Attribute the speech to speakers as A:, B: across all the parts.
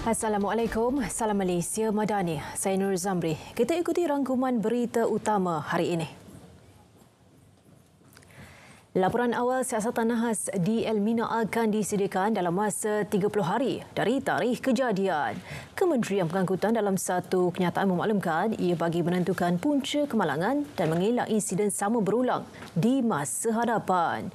A: Assalamualaikum, Salam Malaysia Madani. Saya Nur Zamri. Kita ikuti rangkuman berita utama hari ini. Laporan awal siasatan nahas di Elmina akan disediakan dalam masa 30 hari dari tarikh kejadian. Kementerian Pengangkutan dalam satu kenyataan memaklumkan ia bagi menentukan punca kemalangan dan mengelak insiden sama berulang di masa hadapan.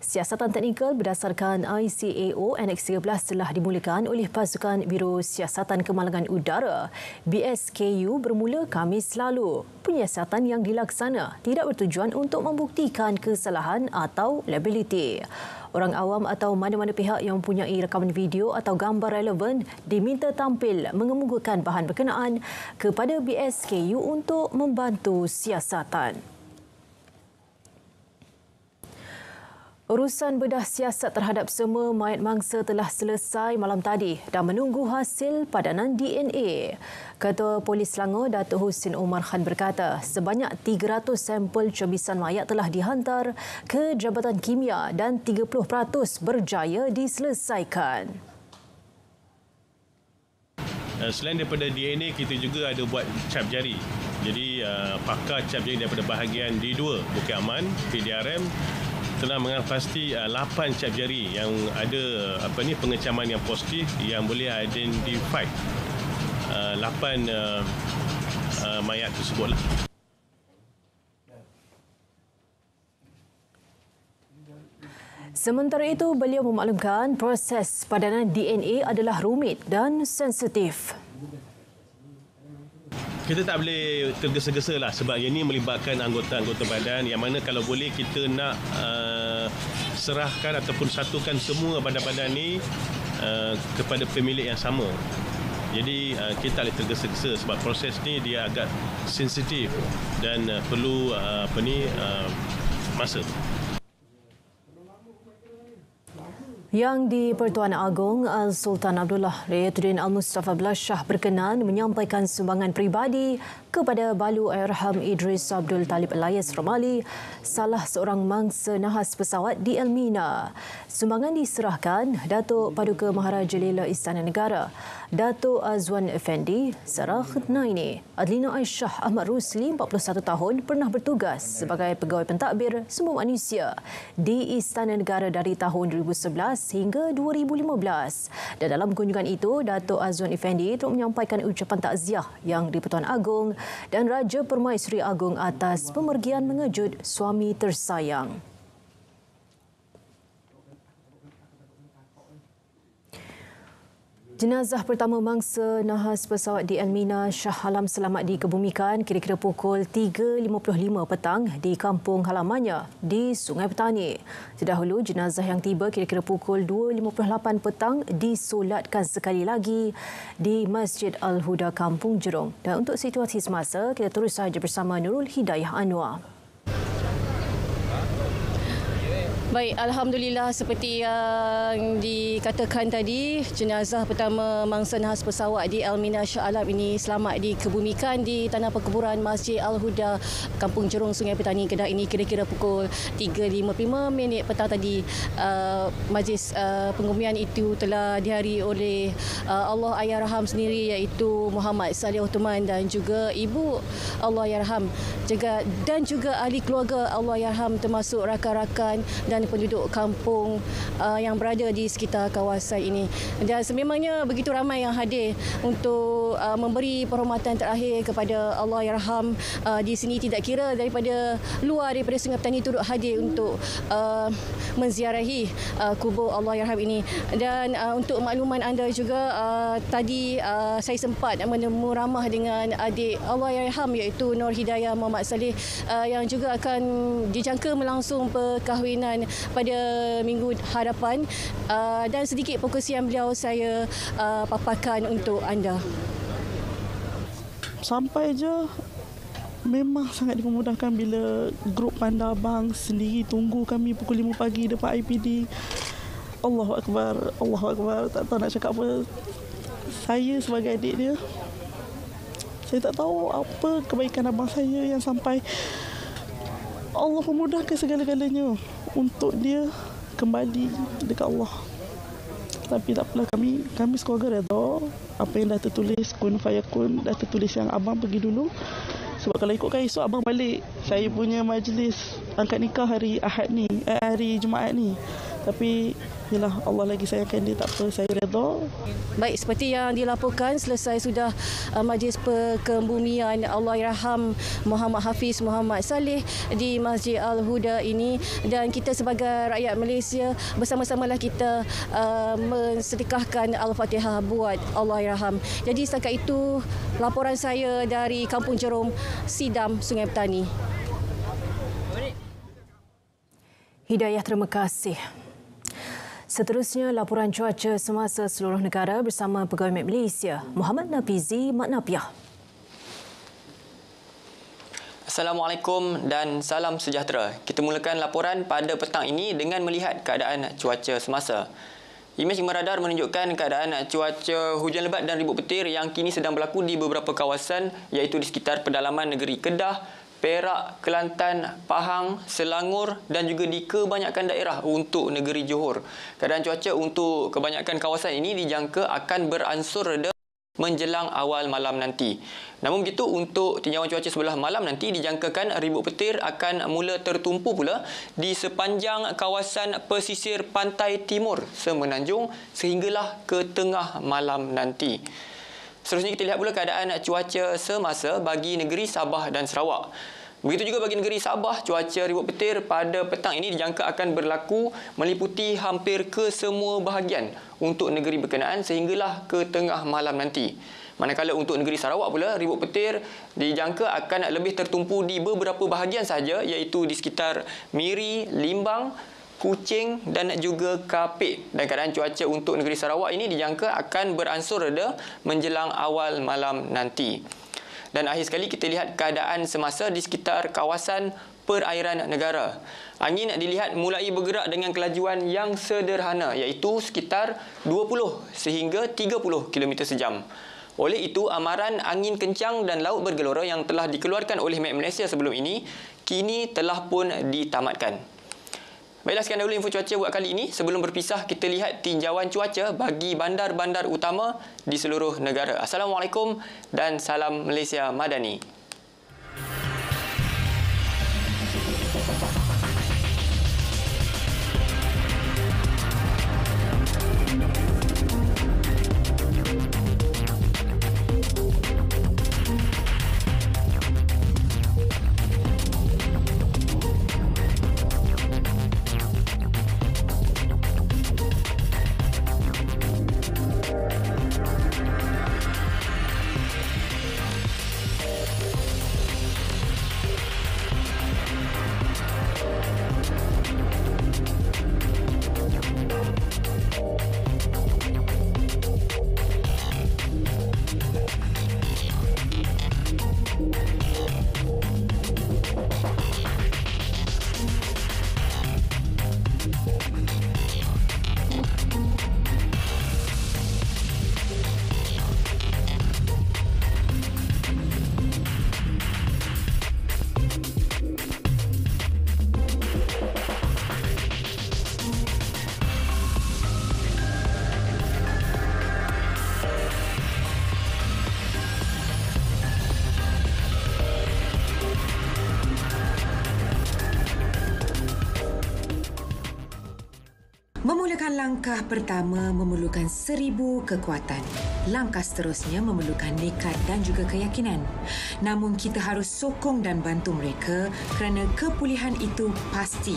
A: Siasatan teknikal berdasarkan ICAO NX13 telah dimulakan oleh Pasukan Biro Siasatan Kemalangan Udara BSKU bermula Khamis lalu. Penyiasatan yang dilaksana tidak bertujuan untuk membuktikan kesalahan atau liability. Orang awam atau mana-mana pihak yang mempunyai rekaman video atau gambar relevan diminta tampil mengemukakan bahan berkenaan kepada BSKU untuk membantu siasatan. Urusan bedah siasat terhadap semua mayat mangsa telah selesai malam tadi dan menunggu hasil padanan DNA. Ketua Polis Selangor, Datuk Husin Umar Khan berkata, sebanyak 300 sampel cubisan mayat telah dihantar ke Jabatan Kimia dan 30% berjaya diselesaikan.
B: Eh, selain daripada DNA, kita juga ada buat cap jari. Jadi, uh, pakar cap jari daripada bahagian D2, Bukit Aman, PDRM, telah mengalpasti pasti uh, lapan cap jari yang ada apa ni pengecaman yang positif yang boleh identify uh, lapan uh, mayat tersebut.
A: Sementara itu beliau memaklumkan proses padanan DNA adalah rumit dan sensitif
B: kita tak boleh tergesa-gesa lah sebab yang ini melibatkan anggota-anggota badan yang mana kalau boleh kita nak uh, serahkan ataupun satukan semua badan-badan ni uh, kepada pemilik yang sama. Jadi uh, kita tak boleh tergesa-gesa sebab proses ni dia agak sensitif dan uh, perlu uh, apa ni uh, masa.
A: Yang di Pertuan Agong, Sultan Abdullah Rayatuddin Al-Mustafa Blashah berkenan menyampaikan sumbangan pribadi kepada Balu Airham Idris Abdul Talib Elias Romali, salah seorang mangsa nahas pesawat di Elmina. Sumbangan diserahkan Datuk Paduka Maharaja Lela Istana Negara, Datuk Azwan Effendi, Sarah Khutnaini, Adlina Aisyah Ahmad Rusli, 41 tahun, pernah bertugas sebagai pegawai pentadbir semua manusia di Istana Negara dari tahun 2011 hingga 2015. Dan dalam kunjungan itu, Datuk Azwan Effendi turut menyampaikan ucapan takziah yang di Pertuan Agong dan Raja Permaisuri Agung atas pemergian mengejut suami tersayang. Jenazah pertama mangsa nahas pesawat di Elmina Shah Alam selamat dikebumikan kira-kira pukul 3.55 petang di kampung halamannya di Sungai Petani. Sedahulu, jenazah yang tiba kira-kira pukul 2.58 petang disolatkan sekali lagi di Masjid Al-Huda Kampung Jerong. Dan untuk situasi semasa, kita terus saja bersama Nurul Hidayah Anwar.
C: Baik, Alhamdulillah seperti yang dikatakan tadi, jenazah pertama mangsa nahas pesawat di Elmina Shah Alam ini selamat dikebumikan di Tanah Perkuburan Masjid Al-Huda, Kampung Jerung Sungai Petani, Kedah ini kira-kira pukul 3.55 minit petang tadi. Uh, majlis uh, pengumian itu telah dihari oleh uh, Allah Ayah Raham sendiri iaitu Muhammad Saleh Uthman dan juga Ibu Allah Ayarham juga, dan juga ahli keluarga Allah Ayah Raham termasuk rakan-rakan dan dengan penduduk kampung uh, yang berada di sekitar kawasan ini. Dan sememangnya begitu ramai yang hadir untuk uh, memberi perhormatan terakhir kepada Allahyarham uh, di sini tidak kira daripada luar daripada Sungai Petani turut hadir untuk uh, menziarahi uh, kubur Allahyarham ini. Dan uh, untuk makluman anda juga uh, tadi uh, saya sempat menemu ramah dengan adik Allahyarham iaitu Nur Hidayah Muhammad Saleh uh, yang juga akan dijangka melangsung perkahwinan pada minggu hadapan uh, dan sedikit fokus yang beliau saya uh, paparkan untuk anda.
D: Sampai je memang sangat dipermudahkan bila grup Panda Bang sendiri tunggu kami pukul 5 pagi depan IPD. Allahu Akbar, Allahu Akbar, tak tahu nak cakap apa. Saya sebagai adik dia, saya tak tahu apa kebaikan abang saya yang sampai Allah memudahkan segala-galanya untuk dia kembali dekat Allah. Tapi tak apalah kami, kami sekeluarga redha apa yang dah tertulis kun fayakun dah tertulis yang abang pergi dulu. Sebab kalau ikutkan esok abang balik, saya punya majlis angkat nikah hari Ahad ni, eh, hari Jumaat ni. Tapi
C: Yalah, Allah lagi sayangkan dia, tak apa, saya redha. Baik, seperti yang dilaporkan, selesai sudah uh, majlis perkembumian Allah Irham Muhammad Hafiz Muhammad Saleh di Masjid Al-Huda ini. Dan kita sebagai rakyat Malaysia, bersama-samalah kita uh, mensedekahkan Al-Fatihah buat Allah Irham. Jadi setakat itu, laporan saya dari Kampung Jerum, Sidam, Sungai Petani.
A: Hidayah terima kasih. Seterusnya, laporan cuaca semasa seluruh negara bersama Pegawai Met Malaysia, Muhammad Nafizi Maknapiah.
E: Assalamualaikum dan salam sejahtera. Kita mulakan laporan pada petang ini dengan melihat keadaan cuaca semasa. Imej radar menunjukkan keadaan cuaca hujan lebat dan ribut petir yang kini sedang berlaku di beberapa kawasan iaitu di sekitar pedalaman negeri Kedah, Perak, Kelantan, Pahang, Selangor dan juga di kebanyakan daerah untuk negeri Johor. Keadaan cuaca untuk kebanyakan kawasan ini dijangka akan beransur reda menjelang awal malam nanti. Namun begitu, untuk tinjauan cuaca sebelah malam nanti dijangkakan ribut petir akan mula tertumpu pula di sepanjang kawasan pesisir pantai timur semenanjung sehinggalah ke tengah malam nanti. Seterusnya kita lihat pula keadaan cuaca semasa bagi negeri Sabah dan Sarawak. Begitu juga bagi negeri Sabah, cuaca ribut petir pada petang ini dijangka akan berlaku meliputi hampir ke semua bahagian untuk negeri berkenaan sehinggalah ke tengah malam nanti. Manakala untuk negeri Sarawak pula, ribut petir dijangka akan lebih tertumpu di beberapa bahagian sahaja iaitu di sekitar Miri, Limbang, Kucing dan juga Kapit. Dan keadaan cuaca untuk negeri Sarawak ini dijangka akan beransur reda menjelang awal malam nanti. Dan akhir sekali kita lihat keadaan semasa di sekitar kawasan perairan negara. Angin dilihat mulai bergerak dengan kelajuan yang sederhana iaitu sekitar 20 sehingga 30 km sejam. Oleh itu, amaran angin kencang dan laut bergelora yang telah dikeluarkan oleh Met Malaysia sebelum ini kini telah pun ditamatkan. Baiklah sekian dahulu info cuaca buat kali ini. Sebelum berpisah, kita lihat tinjauan cuaca bagi bandar-bandar utama di seluruh negara. Assalamualaikum dan salam Malaysia Madani.
F: Memulakan langkah pertama memerlukan seribu kekuatan. Langkah seterusnya memerlukan nekat dan juga keyakinan. Namun kita harus sokong dan bantu mereka kerana kepulihan itu pasti.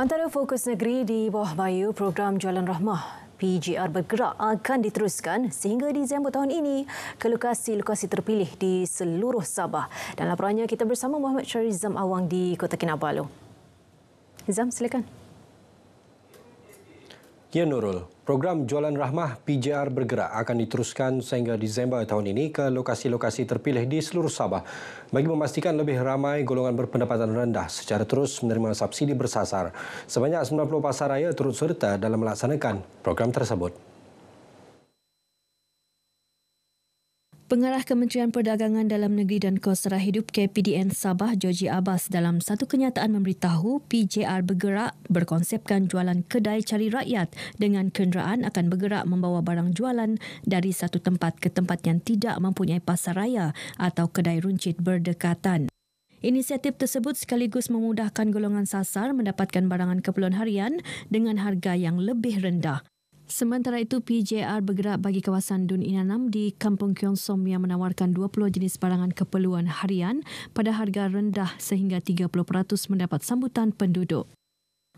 A: Antara fokus negeri di bawah bayu program Jualan Rahmah PGR bergerak akan diteruskan sehingga Disember tahun ini ke lokasi-lokasi terpilih di seluruh Sabah. Dan laporannya kita bersama Muhammad Syarizam Awang di Kota Kinabalu. Zam, silakan.
G: Ya Nurul, Program Jualan Rahmah PJR Bergerak akan diteruskan sehingga Disember tahun ini ke lokasi-lokasi terpilih di seluruh Sabah bagi memastikan lebih ramai golongan berpendapatan rendah secara terus menerima subsidi bersasar. Sebanyak 90 pasar raya turut serta dalam melaksanakan program tersebut.
H: Pengarah Kementerian Perdagangan Dalam Negeri dan Kos Hidup KPDN Sabah, Joji Abbas dalam satu kenyataan memberitahu PJR bergerak berkonsepkan jualan kedai cari rakyat dengan kenderaan akan bergerak membawa barang jualan dari satu tempat ke tempat yang tidak mempunyai pasar raya atau kedai runcit berdekatan. Inisiatif tersebut sekaligus memudahkan golongan sasar mendapatkan barangan keperluan harian dengan harga yang lebih rendah. Sementara itu, PJR bergerak bagi kawasan Dun Inanam di Kampung Kyongsom yang menawarkan 20 jenis barangan keperluan harian pada harga rendah sehingga 30% mendapat sambutan penduduk.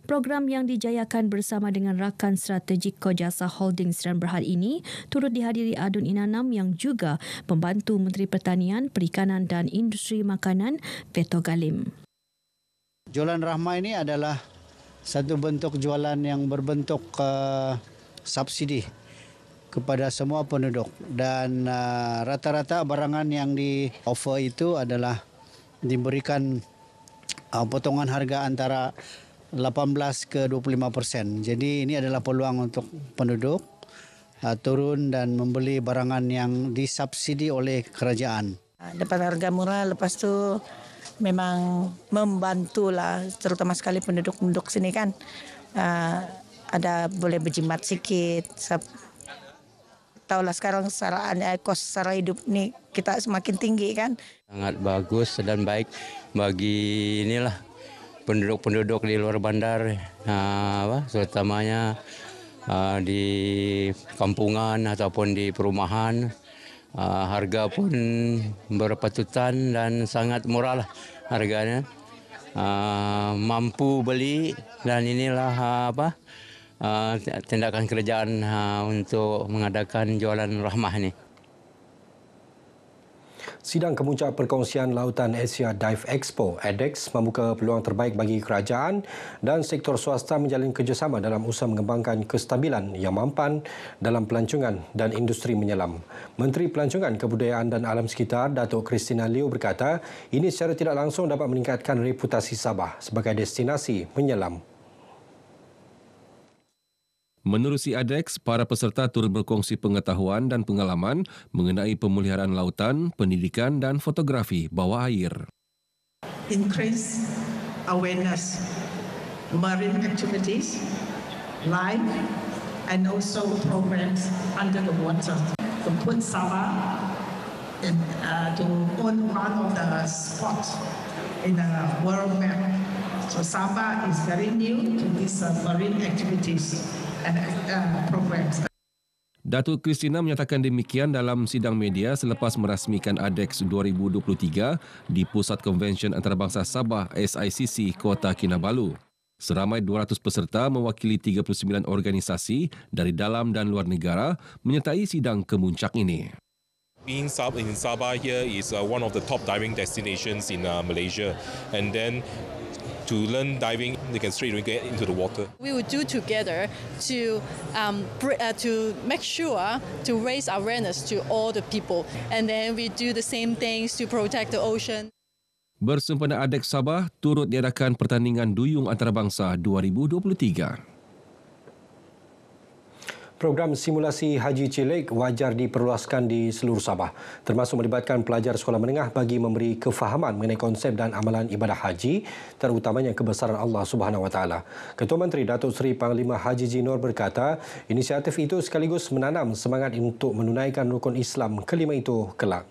H: Program yang dijayakan bersama dengan rakan strategik Kojasa Holdings dan Berhad ini turut dihadiri Adun Inanam yang juga pembantu Menteri Pertanian, Perikanan dan Industri Makanan, Veto Galim.
D: Jualan Rahma ini adalah satu bentuk jualan yang berbentuk uh, subsidi kepada semua penduduk dan uh, rata-rata barangan yang di offer itu adalah diberikan uh, potongan harga antara 18 ke 25 persen. Jadi ini adalah peluang untuk penduduk uh, turun dan membeli barangan yang disubsidi oleh kerajaan. Uh, Dapat harga murah lepas tu memang membantulah terutama
I: sekali penduduk-penduduk sini kan. Uh, ada boleh berjimat sikit. Taulah sekarang secara eh, kos secara hidup ni kita semakin tinggi kan.
E: Sangat bagus dan baik bagi inilah penduduk-penduduk di luar bandar. Ha, apa, terutamanya ha, di kampungan ataupun di perumahan. Ha, harga pun berpatutan dan sangat murah lah harganya. mampu beli dan inilah apa, Ah, tindakan kerajaan uh, untuk mengadakan jualan rahmah ini.
G: Sidang Kemuncak Perkongsian Lautan Asia Dive Expo, ADEX, membuka peluang terbaik bagi kerajaan dan sektor swasta menjalin kerjasama dalam usaha mengembangkan kestabilan yang mampan dalam pelancongan dan industri menyelam. Menteri Pelancongan Kebudayaan dan Alam Sekitar, Datuk Kristina Liu berkata, ini secara tidak langsung dapat meningkatkan reputasi Sabah sebagai destinasi menyelam. Menurut ADEX, para peserta turut berkongsi pengetahuan dan pengalaman mengenai pemeliharaan lautan, pendidikan, dan fotografi bawah air.
I: Increase awareness, marine activities, life, and also programs under the water to put Sabah in, uh, to own one of the spots in the world map. So Sabah is very new to these uh, marine activities.
G: Datuk Kristina menyatakan demikian dalam sidang media selepas merasmikan ADEX 2023 di Pusat Konvensyen Antarabangsa Sabah SICC Kota Kinabalu. Seramai 200 peserta mewakili 39 organisasi dari dalam dan luar negara menyertai sidang kemuncak ini.
B: Being in Sabah here is uh, one of the top diving destinations in uh, Malaysia, and then to learn diving, they can straight away get into the water.
C: We would do together to um, uh, to make sure to raise awareness to all the people, and then we do the same things to protect the ocean.
G: Bersempena Adek Sabah turut diadakan pertandingan duyung antarabangsa 2023. Program simulasi haji cilik wajar diperluaskan di seluruh Sabah, termasuk melibatkan pelajar sekolah menengah bagi memberi kefahaman mengenai konsep dan amalan ibadah haji, terutamanya kebesaran Allah Subhanahu Wa Ketua Menteri Datuk Seri Panglima Haji Jinor berkata, inisiatif itu sekaligus menanam semangat untuk menunaikan rukun Islam kelima itu kelak.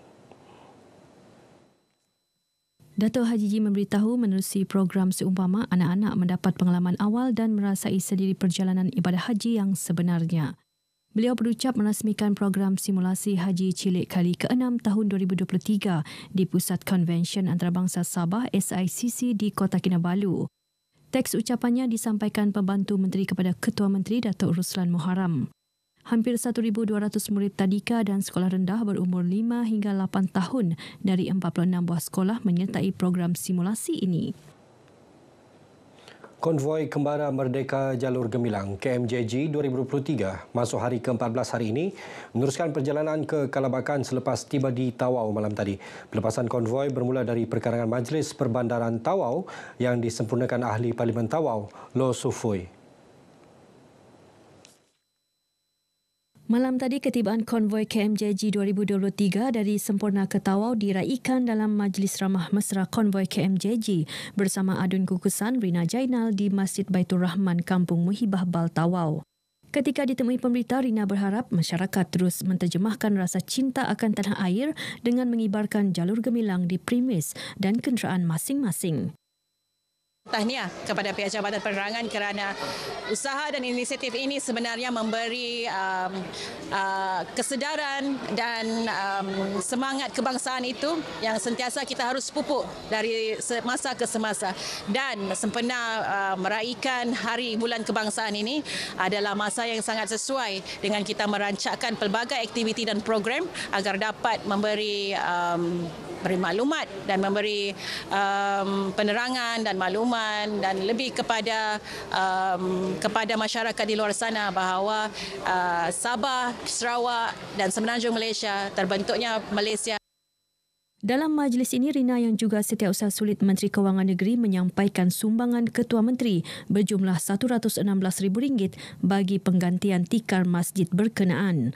H: Dato' Haji Ji memberitahu menerusi program seumpama anak-anak mendapat pengalaman awal dan merasai sendiri perjalanan ibadah haji yang sebenarnya. Beliau berucap merasmikan program simulasi haji cilik kali ke-6 tahun 2023 di Pusat konvensyen Antarabangsa Sabah SICC di Kota Kinabalu. Teks ucapannya disampaikan pembantu menteri kepada Ketua Menteri Datuk Ruslan Muharram hampir 1,200 murid tadika dan sekolah rendah berumur 5 hingga 8 tahun dari 46 buah sekolah menyertai program simulasi ini.
G: Konvoi Kembara Merdeka Jalur Gemilang KMJG 2023 masuk hari ke-14 hari ini meneruskan perjalanan ke Kalabakan selepas tiba di Tawau malam tadi. Pelepasan konvoi bermula dari perkarangan Majlis Perbandaran Tawau yang disempurnakan Ahli Parlimen Tawau, Lo Sufoy.
H: Malam tadi ketibaan konvoy KMJG 2023 dari Sempurna Ketawau diraikan dalam Majlis Ramah Mesra konvoy KMJG bersama Adun Kukusan Rina Jainal di Masjid Baitur Rahman Kampung Muhibah Bal Tawau. Ketika ditemui pemberita Rina berharap masyarakat terus menterjemahkan rasa cinta akan tanah air dengan mengibarkan jalur gemilang di primis dan kenderaan masing-masing.
C: Tahniah kepada pihak Jabatan Penerangan kerana usaha dan inisiatif ini sebenarnya memberi um, uh, kesedaran dan um, semangat kebangsaan itu yang sentiasa kita harus pupuk dari semasa ke semasa. Dan sempena uh, meraihkan hari bulan kebangsaan ini adalah masa yang sangat sesuai dengan kita merancakkan pelbagai aktiviti dan program agar dapat memberi um, beri maklumat dan memberi um, penerangan dan maklumat pengumuman dan lebih kepada um, kepada masyarakat di luar sana bahawa uh, Sabah, Sarawak dan Semenanjung Malaysia terbentuknya Malaysia.
H: Dalam majlis ini, Rina yang juga setiausaha sulit Menteri Kewangan Negeri menyampaikan sumbangan Ketua Menteri berjumlah RM116,000 bagi penggantian tikar masjid berkenaan.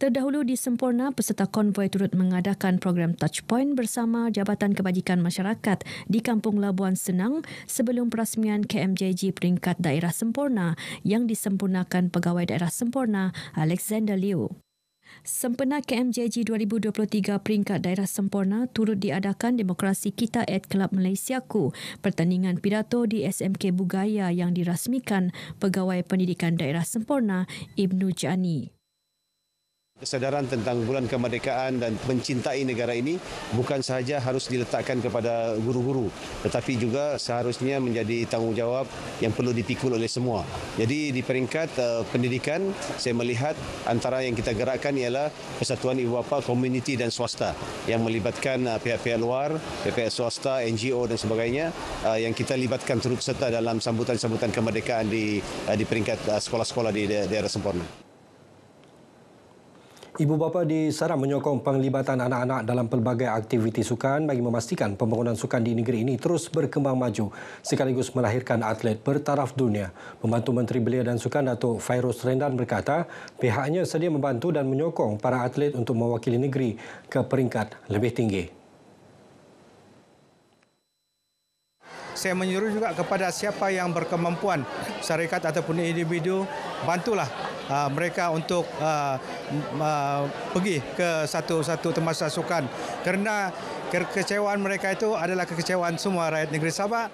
H: Terdahulu di Sempurna, peserta konvoi turut mengadakan program Touchpoint bersama Jabatan Kebajikan Masyarakat di Kampung Labuan Senang sebelum perasmian KMJG peringkat daerah Sempurna yang disempurnakan pegawai daerah Sempurna Alexander Liu. Sempena KMJG 2023 peringkat daerah sempurna turut diadakan Demokrasi Kita at Club Malaysia Ku, pertandingan pidato di SMK Bugaya yang dirasmikan Pegawai Pendidikan Daerah Sempurna Ibnu Jani.
D: Kesedaran tentang bulan kemerdekaan dan mencintai negara ini bukan sahaja harus diletakkan kepada guru-guru tetapi juga seharusnya menjadi tanggungjawab yang perlu dipikul oleh semua. Jadi di peringkat uh, pendidikan saya melihat antara yang kita gerakkan ialah persatuan ibu bapa, komuniti dan swasta yang melibatkan uh, pihak-pihak luar, pihak swasta, NGO dan sebagainya uh, yang kita libatkan turut serta dalam sambutan-sambutan kemerdekaan di uh, di peringkat uh, sekolah-sekolah di daerah sempurna.
G: Ibu bapa di Saram menyokong penglibatan anak-anak dalam pelbagai aktiviti sukan bagi memastikan pembangunan sukan di negeri ini terus berkembang maju sekaligus melahirkan atlet bertaraf dunia. Pembantu Menteri Belia dan Sukan Datuk Fairuz Rendan berkata pihaknya sedia membantu dan menyokong para atlet untuk mewakili negeri ke peringkat lebih tinggi.
D: saya menyuruh juga kepada siapa yang berkemampuan syarikat ataupun individu bantulah uh, mereka untuk uh, uh, pergi ke satu-satu tempat sasukan kerana kekecewaan mereka itu adalah kekecewaan semua rakyat negeri Sabah.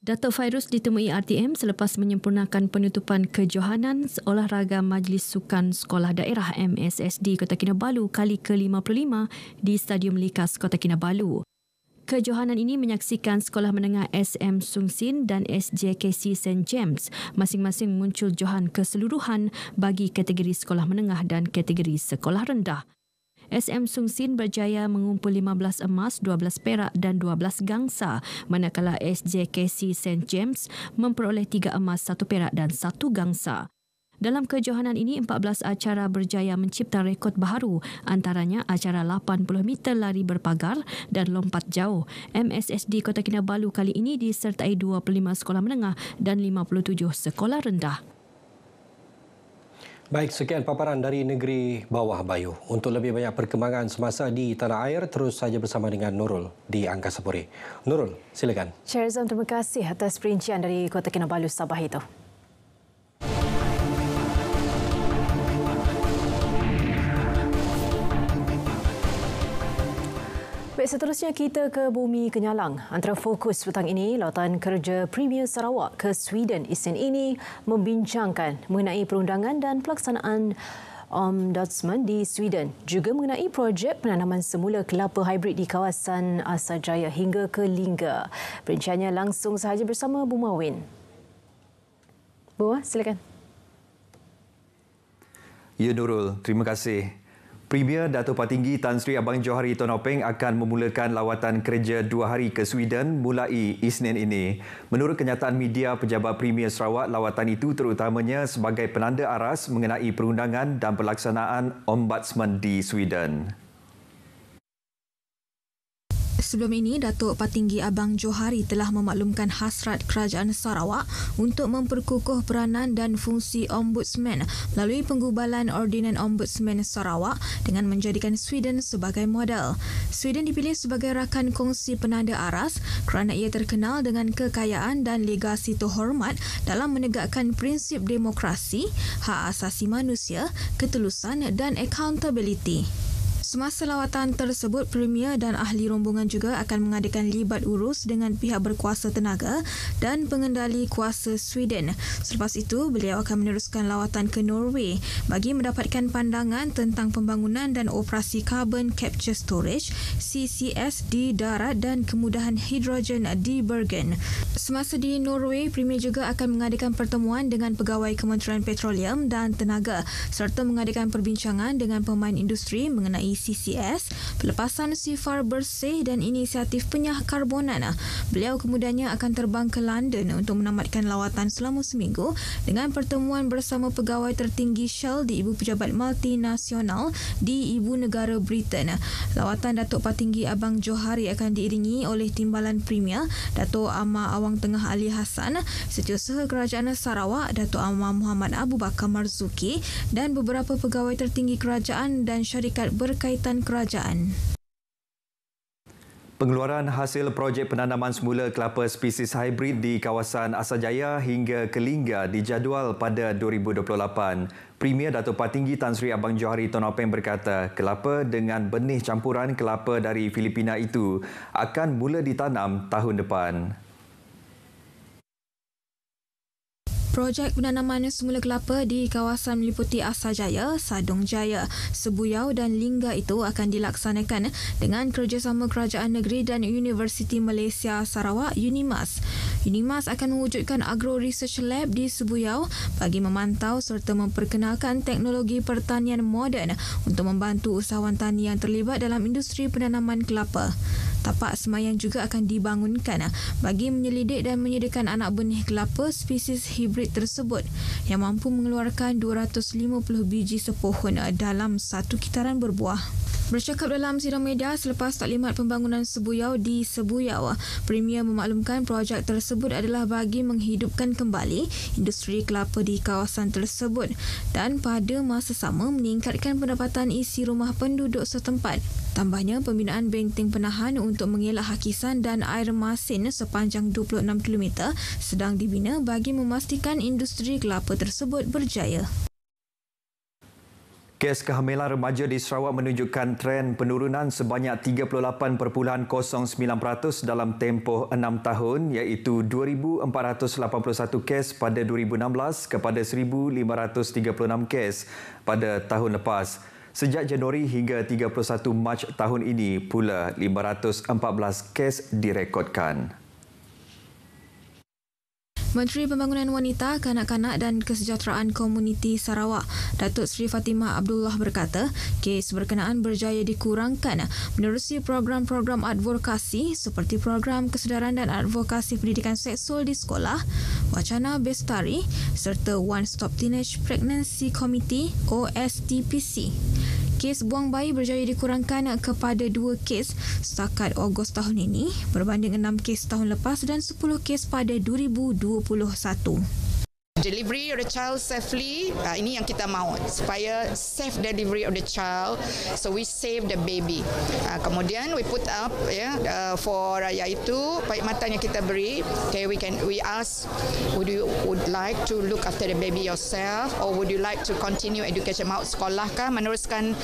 D: Dato'
H: Fairuz ditemui RTM selepas menyempurnakan penutupan kejohanan olahraga Majlis Sukan Sekolah Daerah MSSD Kota Kinabalu kali ke-55 di Stadium Likas Kota Kinabalu. Kejohanan ini menyaksikan Sekolah Menengah SM Sung Sin dan SJKC St. James masing-masing muncul johan keseluruhan bagi kategori sekolah menengah dan kategori sekolah rendah. SM Sung Sin berjaya mengumpul 15 emas, 12 perak dan 12 gangsa, manakala SJKC St. James memperoleh 3 emas, 1 perak dan 1 gangsa. Dalam kejohanan ini, 14 acara berjaya mencipta rekod baru antaranya acara 80 meter lari berpagar dan lompat jauh. MSSD Kota Kinabalu kali ini disertai 25 sekolah menengah dan 57 sekolah rendah.
G: Baik, sekian paparan dari negeri bawah bayu. Untuk lebih banyak perkembangan semasa di tanah air, terus saja bersama dengan Nurul di Angkasa Puri. Nurul, silakan.
A: Syarizam, terima kasih atas perincian dari Kota Kinabalu Sabah itu. Baik, seterusnya kita ke Bumi Kenyalang. Antara fokus petang ini, lautan kerja Premier Sarawak ke Sweden Isin ini membincangkan mengenai perundangan dan pelaksanaan Ombudsman di Sweden juga mengenai projek penanaman semula kelapa hybrid di kawasan Asajaya hingga ke Lingga. Perinciannya langsung sahaja bersama Buma Win. Buma, silakan.
J: Ya Nurul, terima kasih. Premier Datuk Patinggi Tan Sri Abang Johari Tun Openg akan memulakan lawatan kerja dua hari ke Sweden mulai Isnin ini. Menurut kenyataan media pejabat Premier Sarawak, lawatan itu terutamanya sebagai penanda aras mengenai perundangan dan pelaksanaan ombudsman di Sweden.
F: Sebelum ini, Datuk Patinggi Abang Johari telah memaklumkan hasrat Kerajaan Sarawak untuk memperkukuh peranan dan fungsi Ombudsman melalui penggubalan Ordinan Ombudsman Sarawak dengan menjadikan Sweden sebagai model. Sweden dipilih sebagai rakan kongsi penanda aras kerana ia terkenal dengan kekayaan dan legasi terhormat dalam menegakkan prinsip demokrasi, hak asasi manusia, ketulusan dan accountability. Semasa lawatan tersebut, Premier dan ahli rombongan juga akan mengadakan libat urus dengan pihak berkuasa tenaga dan pengendali kuasa Sweden. Selepas itu, beliau akan meneruskan lawatan ke Norway bagi mendapatkan pandangan tentang pembangunan dan operasi Carbon Capture Storage, CCS di darat dan kemudahan hidrogen di Bergen. Semasa di Norway, Premier juga akan mengadakan pertemuan dengan pegawai Kementerian Petroleum dan Tenaga serta mengadakan perbincangan dengan pemain industri mengenai CCS, pelepasan sifar bersih dan inisiatif penyah karbonan. Beliau kemudiannya akan terbang ke London untuk menamatkan lawatan selama seminggu dengan pertemuan bersama pegawai tertinggi Shell di Ibu Pejabat Multinasional di Ibu Negara Britain. Lawatan Datuk Patinggi Abang Johari akan diiringi oleh Timbalan Premier Datuk Amar Awang Tengah Ali Hassan, Setiausaha Kerajaan Sarawak Datuk Amar Muhammad Abu Bakar Marzuki dan beberapa pegawai tertinggi kerajaan dan syarikat berkaitan berkaitan kerajaan.
J: Pengeluaran hasil projek penanaman semula kelapa spesies hybrid di kawasan Asajaya hingga Kelingga dijadual pada 2028. Premier Datuk Patinggi Tan Sri Abang Johari Tun Openg berkata, kelapa dengan benih campuran kelapa dari Filipina itu akan mula ditanam tahun depan.
F: Projek penanaman semula kelapa di kawasan meliputi Asar Jaya, Sadong Jaya, Sebuyau dan Lingga itu akan dilaksanakan dengan kerjasama Kerajaan Negeri dan Universiti Malaysia Sarawak, UNIMAS. Unimas akan mewujudkan Agro Research Lab di Subuyau bagi memantau serta memperkenalkan teknologi pertanian moden untuk membantu usahawan tani yang terlibat dalam industri penanaman kelapa. Tapak semayang juga akan dibangunkan bagi menyelidik dan menyediakan anak benih kelapa spesies hibrid tersebut yang mampu mengeluarkan 250 biji sepohon dalam satu kitaran berbuah. Bercakap dalam sidang media selepas taklimat pembangunan Sebuyau di Sebuyau, Premier memaklumkan projek tersebut adalah bagi menghidupkan kembali industri kelapa di kawasan tersebut dan pada masa sama meningkatkan pendapatan isi rumah penduduk setempat. Tambahnya, pembinaan benteng penahan untuk mengelak hakisan dan air masin sepanjang 26 km sedang dibina bagi memastikan industri kelapa tersebut berjaya.
J: Kes kehamilan remaja di Sarawak menunjukkan tren penurunan sebanyak 38.09% dalam tempoh enam tahun iaitu 2481 kes pada 2016 kepada 1536 kes pada tahun lepas. Sejak Januari hingga 31 Mac tahun ini pula 514 kes direkodkan.
F: Menteri Pembangunan Wanita, Kanak-kanak dan Kesejahteraan Komuniti Sarawak, Datuk Seri Fatimah Abdullah berkata, kes berkenaan berjaya dikurangkan menerusi program-program advokasi seperti program kesedaran dan advokasi pendidikan seksual di sekolah, wacana bestari serta One Stop Teenage Pregnancy Committee OSTPC kes buang bayi berjaya dikurangkan kepada 2 kes setakat Ogos tahun ini berbanding 6 kes tahun lepas dan 10 kes pada 2021
E: delivery of the child safely uh, ini yang kita mahu supaya safe delivery of the child so we save the baby uh, kemudian we put up ya yeah, uh, for uh, iaitu perkhidmatan yang kita beri okay we can we ask would you would like to look after the baby yourself or would you like to continue education mahu sekolah kah meneruskan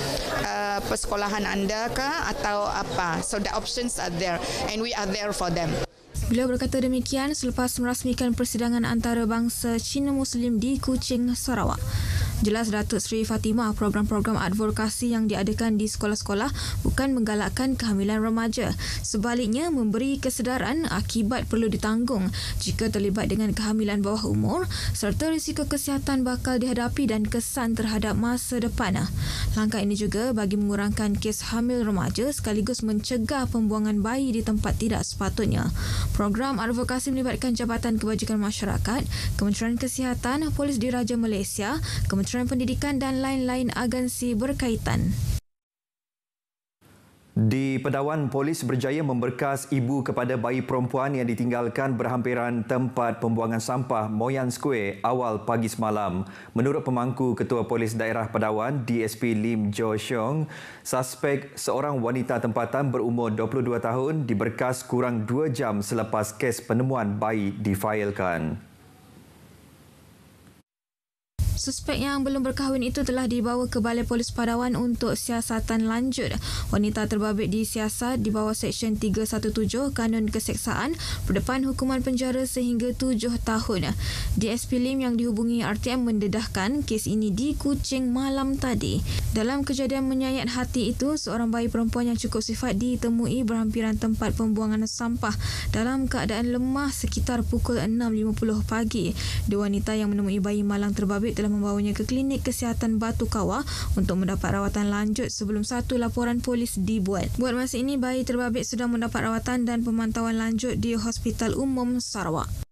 E: uh, persekolahan anda kah atau apa so the options are there and we are there for them Beliau berkata demikian selepas merasmikan
F: persidangan antarabangsa Cina Muslim di Kuching, Sarawak. Jelas Datuk Seri Fatimah, program-program advokasi yang diadakan di sekolah-sekolah bukan menggalakkan kehamilan remaja. Sebaliknya, memberi kesedaran akibat perlu ditanggung jika terlibat dengan kehamilan bawah umur serta risiko kesihatan bakal dihadapi dan kesan terhadap masa depan. Langkah ini juga bagi mengurangkan kes hamil remaja sekaligus mencegah pembuangan bayi di tempat tidak sepatutnya. Program advokasi melibatkan Jabatan Kebajikan Masyarakat, Kementerian Kesihatan, Polis Diraja Malaysia, Kementerian Kementerian Pendidikan dan lain-lain agensi berkaitan.
J: Di Pedawan, polis berjaya memberkas ibu kepada bayi perempuan yang ditinggalkan berhampiran tempat pembuangan sampah Moyan Square awal pagi semalam. Menurut pemangku Ketua Polis Daerah Pedawan, DSP Lim Jo Seong, suspek seorang wanita tempatan berumur 22 tahun diberkas kurang 2 jam selepas kes penemuan bayi difailkan
F: suspek yang belum berkahwin itu telah dibawa ke Balai Polis Padawan untuk siasatan lanjut. Wanita terbabit disiasat di bawah Seksyen 317 Kanun Keseksaan berdepan hukuman penjara sehingga tujuh tahun. DSP Lim yang dihubungi RTM mendedahkan kes ini di Kuching malam tadi. Dalam kejadian menyayat hati itu, seorang bayi perempuan yang cukup sifat ditemui berhampiran tempat pembuangan sampah dalam keadaan lemah sekitar pukul 6.50 pagi. Dua wanita yang menemui bayi malang terbabit telah membawanya ke klinik kesihatan Batu Kawah untuk mendapat rawatan lanjut sebelum satu laporan polis dibuat. Buat masa ini, bayi terbabit sudah mendapat rawatan dan pemantauan lanjut di Hospital Umum Sarawak.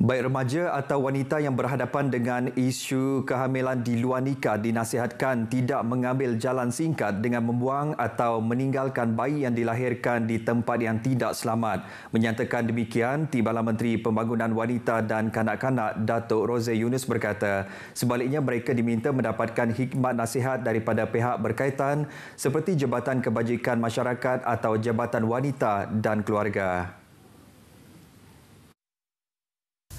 J: Baik remaja atau wanita yang berhadapan dengan isu kehamilan di luar nikah dinasihatkan tidak mengambil jalan singkat dengan membuang atau meninggalkan bayi yang dilahirkan di tempat yang tidak selamat. Menyatakan demikian, Timbalan Menteri Pembangunan Wanita dan Kanak-kanak Datuk Rose Yunus berkata, sebaliknya mereka diminta mendapatkan hikmat nasihat daripada pihak berkaitan seperti Jabatan Kebajikan Masyarakat atau Jabatan Wanita dan Keluarga.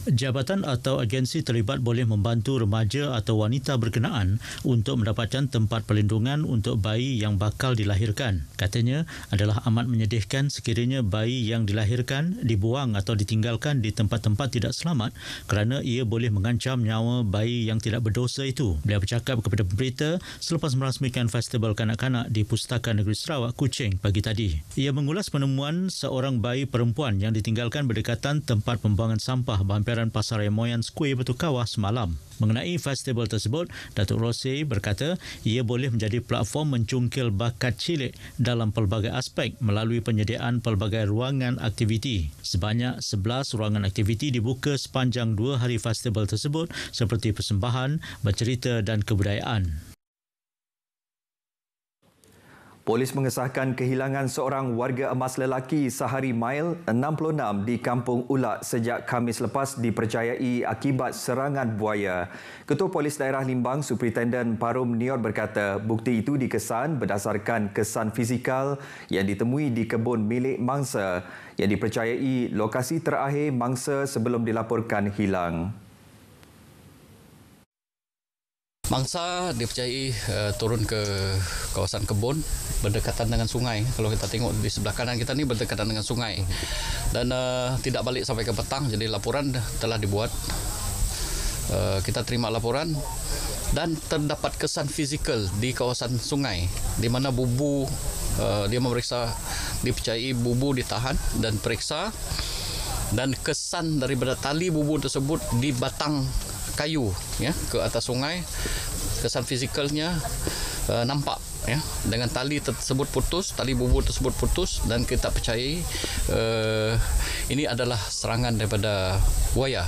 D: Jabatan atau agensi terlibat boleh membantu remaja atau wanita berkenaan untuk mendapatkan tempat perlindungan untuk bayi yang bakal dilahirkan. Katanya adalah amat menyedihkan sekiranya bayi yang dilahirkan dibuang atau ditinggalkan di tempat-tempat tidak selamat kerana ia boleh mengancam nyawa bayi yang tidak berdosa itu. Beliau bercakap kepada berita selepas merasmikan festival kanak-kanak di Pustaka Negeri Sarawak, Kuching pagi tadi. Ia mengulas penemuan seorang bayi perempuan yang ditinggalkan berdekatan tempat pembuangan sampah bahan pameran pasar Moyan Square Batu Kawah semalam. Mengenai festival tersebut, Datuk Rosi berkata ia boleh menjadi platform mencungkil bakat cilik dalam pelbagai aspek melalui penyediaan pelbagai ruangan aktiviti. Sebanyak 11 ruangan aktiviti dibuka sepanjang dua hari festival tersebut seperti persembahan, bercerita dan kebudayaan.
J: Polis mengesahkan kehilangan seorang warga emas lelaki Sahari Mail 66 di Kampung Ulak sejak Khamis lepas dipercayai akibat serangan buaya. Ketua Polis Daerah Limbang Superintenden Parum Nior berkata bukti itu dikesan berdasarkan kesan fizikal yang ditemui di kebun milik mangsa yang dipercayai lokasi terakhir mangsa sebelum dilaporkan hilang.
G: Mangsa dipercayai uh, turun ke kawasan kebun berdekatan dengan sungai kalau kita tengok di sebelah kanan kita ni berdekatan dengan sungai dan uh, tidak balik sampai ke petang jadi laporan telah dibuat uh, kita terima laporan dan terdapat kesan fizikal di kawasan sungai di mana bubu uh, dia memeriksa dipercayai bubu ditahan dan periksa dan kesan daripada tali bubu tersebut di batang kayu ya ke atas sungai kesan fizikalnya uh, nampak ya dengan tali tersebut putus tali bubur tersebut putus dan kita percaya uh, ini adalah serangan daripada buaya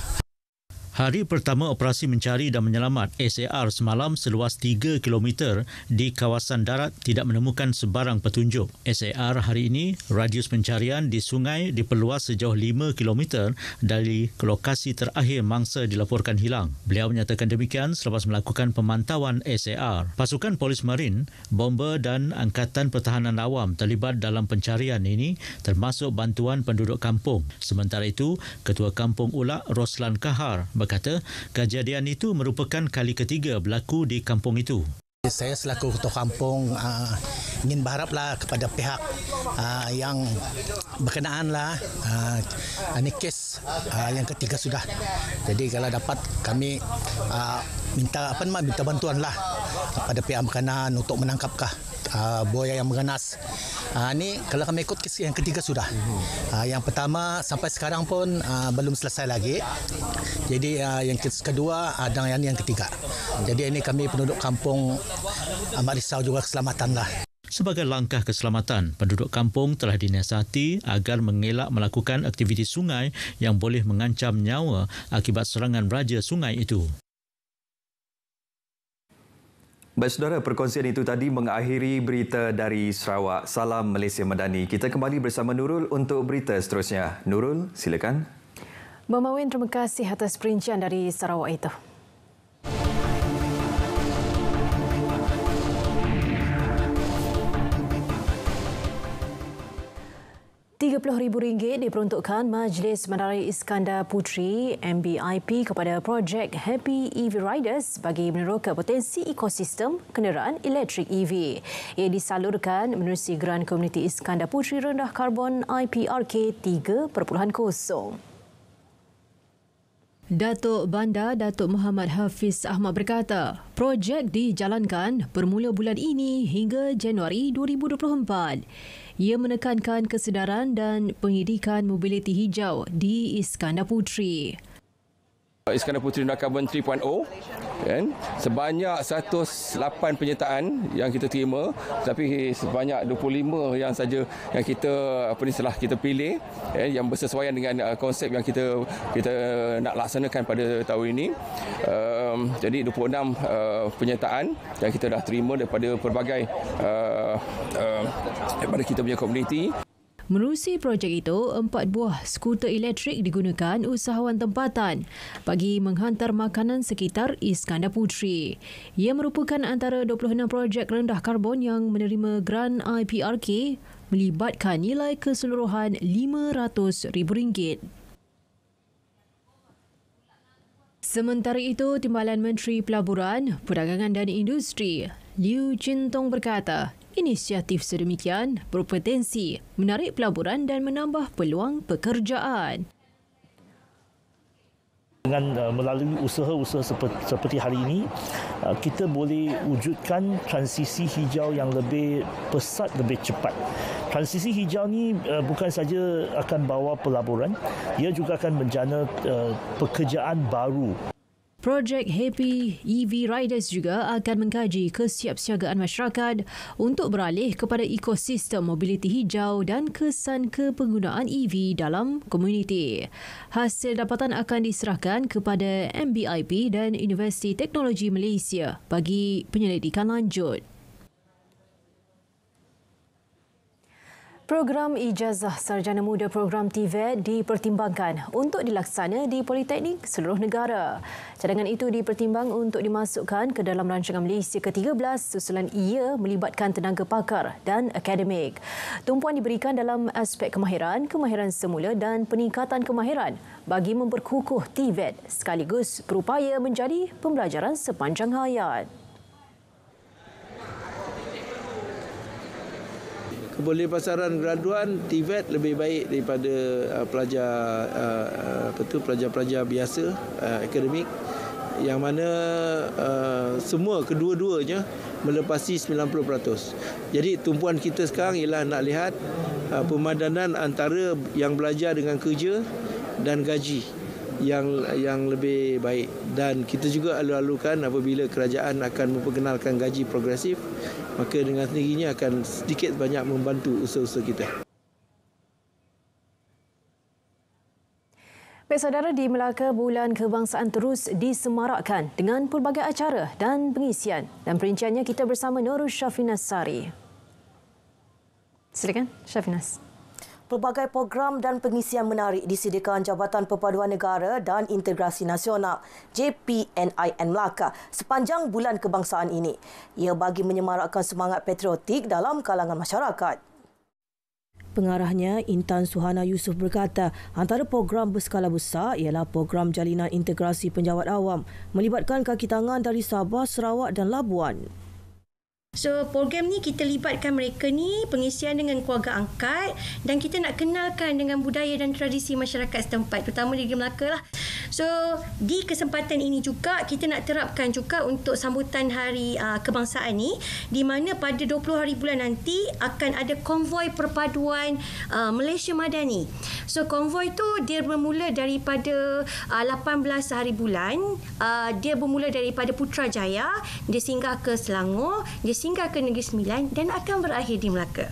D: Hari pertama operasi mencari dan menyelamat SAR semalam seluas 3 km di kawasan darat tidak menemukan sebarang petunjuk. SAR hari ini radius pencarian di sungai diperluas sejauh 5 km dari lokasi terakhir mangsa dilaporkan hilang. Beliau menyatakan demikian selepas melakukan pemantauan SAR. Pasukan polis marin, bomba dan angkatan pertahanan awam terlibat dalam pencarian ini termasuk bantuan penduduk kampung. Sementara itu, Ketua Kampung Ulak Roslan Kahar berkata kejadian itu merupakan kali ketiga berlaku di kampung itu. Saya selaku ketua kampung uh, ingin berharaplah kepada pihak uh, yang berkenaanlah uh, ah, ini kes uh, yang ketiga sudah. Jadi kalau dapat kami uh, minta apa nama minta lah kepada pihak berkenaan untuk menangkapkah uh, buaya yang mengganas. Uh, ini kalau kami ikut kes yang ketiga sudah. Uh, yang pertama sampai sekarang pun uh, belum selesai lagi. Jadi uh, yang kes kedua uh, dan yang, yang ketiga. Jadi ini kami penduduk kampung amat risau juga keselamatan lah. Sebagai langkah keselamatan, penduduk kampung telah dinasihati agar mengelak melakukan aktiviti sungai yang boleh mengancam nyawa akibat serangan raja sungai itu.
J: Baik saudara, perkongsian itu tadi mengakhiri berita dari Sarawak. Salam Malaysia Madani. Kita kembali bersama Nurul untuk berita seterusnya. Nurul, silakan.
A: Memawin terima kasih atas perincian dari Sarawak itu. RM30,000 diperuntukkan Majlis Menteri Iskandar Puteri MBIP kepada projek Happy EV Riders bagi meneroka potensi ekosistem kenderaan elektrik EV. Ia disalurkan menerusi Grand Komuniti Iskandar Puteri Rendah Karbon IPRK 3.0. Datuk Bandar Datuk Muhammad Hafiz Ahmad berkata, projek dijalankan bermula bulan ini hingga Januari 2024. Ia menekankan kesedaran dan penyidikan mobiliti hijau di Iskandar Putri.
E: Iskandar Putri Nakaben 3.0 kan? Sebanyak 108 penyertaan yang kita terima tapi sebanyak 25 yang saja yang kita apa ni setelah kita pilih kan? yang bersesuaian dengan eh, konsep yang kita kita eh, nak laksanakan pada tahun ini. Um, jadi 26 uh, penyertaan yang kita dah terima daripada pelbagai uh, uh, daripada kita punya komuniti.
A: Menerusi projek itu, empat buah skuter elektrik digunakan usahawan tempatan bagi menghantar makanan sekitar Iskandar Putri. Ia merupakan antara 26 projek rendah karbon yang menerima grant IPRK melibatkan nilai keseluruhan rm ringgit. Sementara itu, Timbalan Menteri Pelaburan, Perdagangan dan Industri Liu Chin Tong berkata, Inisiatif sedemikian berpotensi menarik pelaburan dan menambah peluang pekerjaan.
D: Dengan uh, melalui usaha-usaha seperti, hari ini, uh, kita boleh wujudkan transisi hijau yang lebih pesat, lebih cepat. Transisi hijau ni uh, bukan saja akan bawa pelaburan, ia juga akan menjana pekerjaan baru
A: Projek Happy EV Riders juga akan mengkaji kesiapsiagaan masyarakat untuk beralih kepada ekosistem mobiliti hijau dan kesan kepenggunaan EV dalam komuniti. Hasil dapatan akan diserahkan kepada MBIP dan Universiti Teknologi Malaysia bagi penyelidikan lanjut. Program Ijazah Sarjana Muda Program TVET dipertimbangkan untuk dilaksana di Politeknik seluruh negara. Cadangan itu dipertimbang untuk dimasukkan ke dalam rancangan Malaysia ke-13 susulan ia melibatkan tenaga pakar dan akademik. Tumpuan diberikan dalam aspek kemahiran, kemahiran semula dan peningkatan kemahiran bagi memperkukuh TVET sekaligus berupaya menjadi pembelajaran sepanjang hayat.
E: boleh pasaran graduan TVET lebih baik daripada uh, pelajar uh, apa tu pelajar-pelajar biasa uh, akademik yang mana uh, semua kedua-duanya melepasi 90%. Jadi tumpuan kita sekarang ialah nak lihat pemadanan antara yang belajar dengan kerja dan gaji yang yang lebih baik dan kita juga alu-alukan apabila kerajaan akan memperkenalkan gaji progresif maka dengan sendirinya akan sedikit banyak membantu usaha-usaha kita.
A: Baik saudara di Melaka, Bulan Kebangsaan terus disemarakkan dengan pelbagai acara dan pengisian. Dan perinciannya kita bersama Nurul Syafinas Sari. Silakan, Syafinas.
I: Pelbagai program dan pengisian menarik disediakan Jabatan Perpaduan Negara dan Integrasi Nasional JPNIN Melaka sepanjang bulan kebangsaan ini. Ia bagi menyemarakkan semangat patriotik dalam kalangan masyarakat. Pengarahnya Intan Suhana Yusuf berkata, antara program berskala besar ialah program jalinan integrasi penjawat awam melibatkan kaki tangan dari Sabah, Sarawak
H: dan Labuan. So program ni kita libatkan mereka ni pengisian dengan keluarga angkat dan kita nak kenalkan dengan budaya dan tradisi masyarakat setempat terutama di Melaka lah. So di kesempatan ini juga kita nak terapkan juga untuk sambutan hari uh, kebangsaan ini, di mana pada 20 hari bulan nanti akan ada konvoy perpaduan uh, Malaysia Madani. So konvoy tu dia bermula daripada uh, 18 hari bulan uh, dia bermula daripada Putrajaya, dia singgah ke Selangor, dia singgah ke Negeri Sembilan dan akan berakhir di Melaka.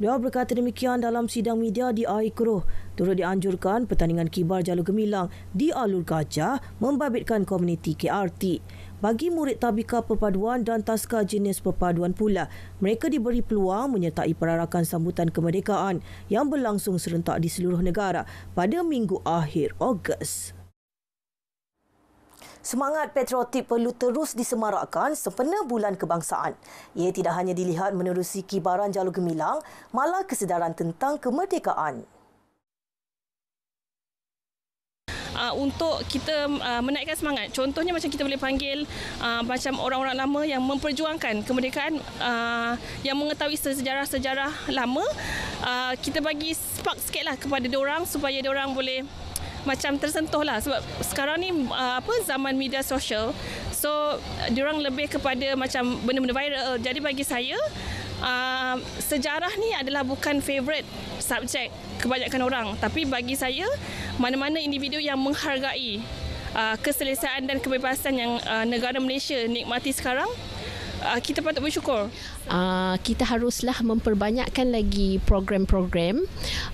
I: Dia berkata demikian dalam sidang media di Aikroh. Turut dianjurkan pertandingan kibar Jalur Gemilang di Alur Gajah membabitkan komuniti KRT. Bagi murid tabika perpaduan dan taska jenis perpaduan pula, mereka diberi peluang menyertai perarakan sambutan kemerdekaan yang berlangsung serentak di seluruh negara pada minggu akhir Ogos. Semangat patriotik perlu terus disemarakkan sempena bulan kebangsaan. Ia tidak hanya dilihat menerusi kibaran jalur gemilang, malah kesedaran tentang kemerdekaan.
C: uh, untuk kita uh, menaikkan semangat. Contohnya macam kita boleh panggil uh, macam orang-orang lama yang memperjuangkan kemerdekaan uh, yang mengetahui sejarah-sejarah lama. Uh, kita bagi spark lah kepada orang supaya orang boleh macam tersentuh lah sebab sekarang ni uh, apa zaman media sosial so diorang lebih kepada macam benda-benda viral jadi bagi saya Ah, sejarah ni adalah bukan favorite subjek kebanyakan orang tapi bagi saya mana-mana individu yang menghargai uh, keselesaan dan kebebasan yang uh, negara Malaysia nikmati sekarang uh, kita patut bersyukur
H: uh, kita haruslah memperbanyakkan
C: lagi program-program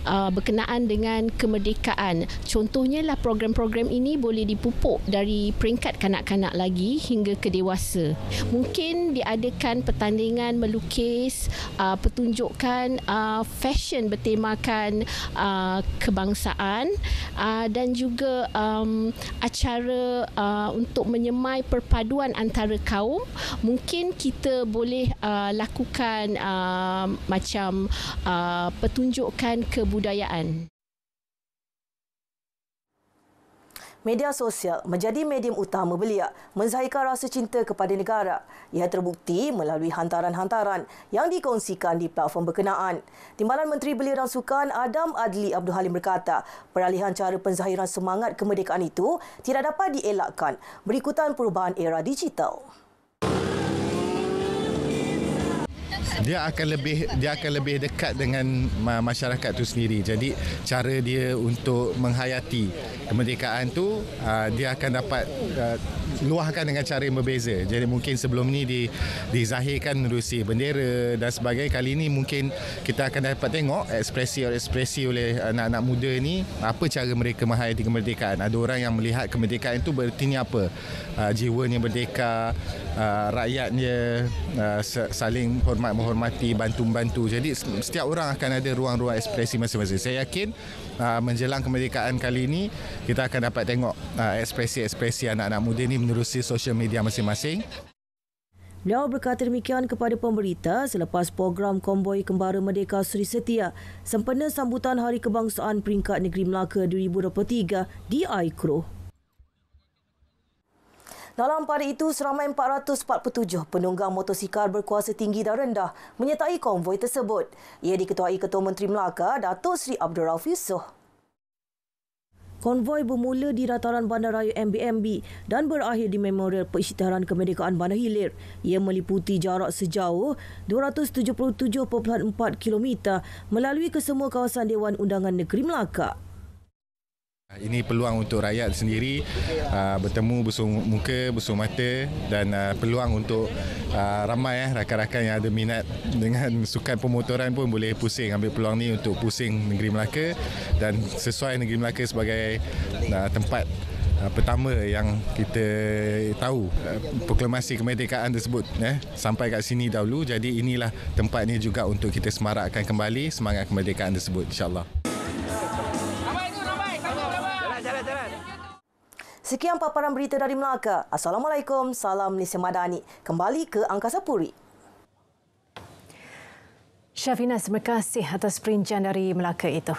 C: uh, berkenaan dengan kemerdekaan. Contohnya lah program-program ini boleh dipupuk dari peringkat kanak-kanak lagi hingga ke dewasa. Mungkin diadakan pertandingan melukis, uh, pertunjukkan uh, fashion bertemakan uh, kebangsaan uh, dan juga um, acara uh, untuk menyemai perpaduan antara
A: kaum. Mungkin kita boleh uh, lakukan uh, macam uh, pertunjukan kebudayaan.
I: Media sosial menjadi medium utama belia menzahirkan rasa cinta kepada negara. Ia terbukti melalui hantaran-hantaran yang dikongsikan di platform berkenaan. Timbalan Menteri Belia dan Sukan Adam Adli Abdul Halim berkata, peralihan cara penzahiran semangat kemerdekaan itu tidak dapat dielakkan berikutan perubahan era digital
B: dia akan lebih dia akan lebih dekat dengan masyarakat tu sendiri. Jadi cara dia untuk menghayati kemerdekaan tu ah, dia akan dapat ah, luahkan dengan cara yang berbeza. Jadi mungkin sebelum ni di dizahirkan melalui bendera dan sebagainya. Kali ini mungkin kita akan dapat tengok ekspresi oleh ekspresi oleh anak-anak muda ni apa cara mereka menghayati kemerdekaan. Ada orang yang melihat kemerdekaan itu berarti ni apa? Uh, jiwanya merdeka, rakyatnya saling hormat menghormati bantu-bantu jadi setiap orang akan ada ruang-ruang ekspresi masing-masing saya yakin uh, menjelang kemerdekaan kali ini kita akan dapat tengok uh, ekspresi-ekspresi anak-anak muda ini menerusi sosial media masing-masing
I: Beliau berkata demikian kepada pemberita selepas program Komboi Kembara Merdeka Suri Setia sempena sambutan Hari Kebangsaan Peringkat Negeri Melaka 2023 di Aikro. Dalam pada itu, seramai 447 penunggang motosikal berkuasa tinggi dan rendah menyertai konvoi tersebut. Ia diketuai Ketua Menteri Melaka, Datuk Seri Abdul Rafi Soh. Konvoi bermula di rataran bandaraya MBMB dan berakhir di Memorial Persitaran Kemerdekaan Bandar Hilir. Ia meliputi jarak sejauh 277.4 km melalui kesemua kawasan Dewan Undangan Negeri Melaka.
B: Ah, ini peluang untuk rakyat sendiri uh, bertemu bersung muka, bersung mata dan uh, peluang untuk uh, ramai eh, rakan-rakan yang ada minat dengan sukan pemotoran pun boleh pusing ambil peluang ni untuk pusing negeri Melaka dan sesuai negeri Melaka sebagai uh, tempat uh, pertama yang kita tahu uh, proklamasi kemerdekaan tersebut eh, sampai kat sini dahulu jadi inilah tempat ni juga untuk kita semarakkan kembali semangat kemerdekaan tersebut insyaAllah.
I: Sekian paparan berita dari Melaka. Assalamualaikum, salam Malaysia Madani. Kembali ke Angkasa Puri.
A: Syafinas, terima kasih atas perincian dari Melaka itu.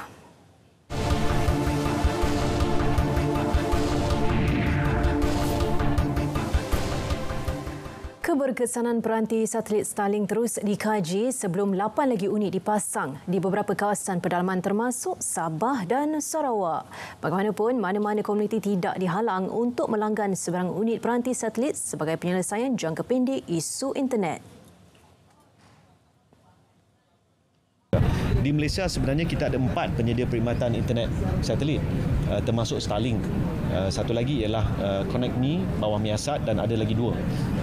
A: Keberkesanan peranti satelit Starlink terus dikaji sebelum 8 lagi unit dipasang di beberapa kawasan pedalaman termasuk Sabah dan Sarawak. Bagaimanapun, mana-mana komuniti tidak dihalang untuk melanggan sebarang unit peranti satelit sebagai penyelesaian jangka pendek isu internet
D: di Malaysia sebenarnya kita ada empat penyedia perkhidmatan internet satelit uh, termasuk Starlink. Uh, satu lagi ialah uh, ConnectMe bawah Miasat dan ada lagi dua.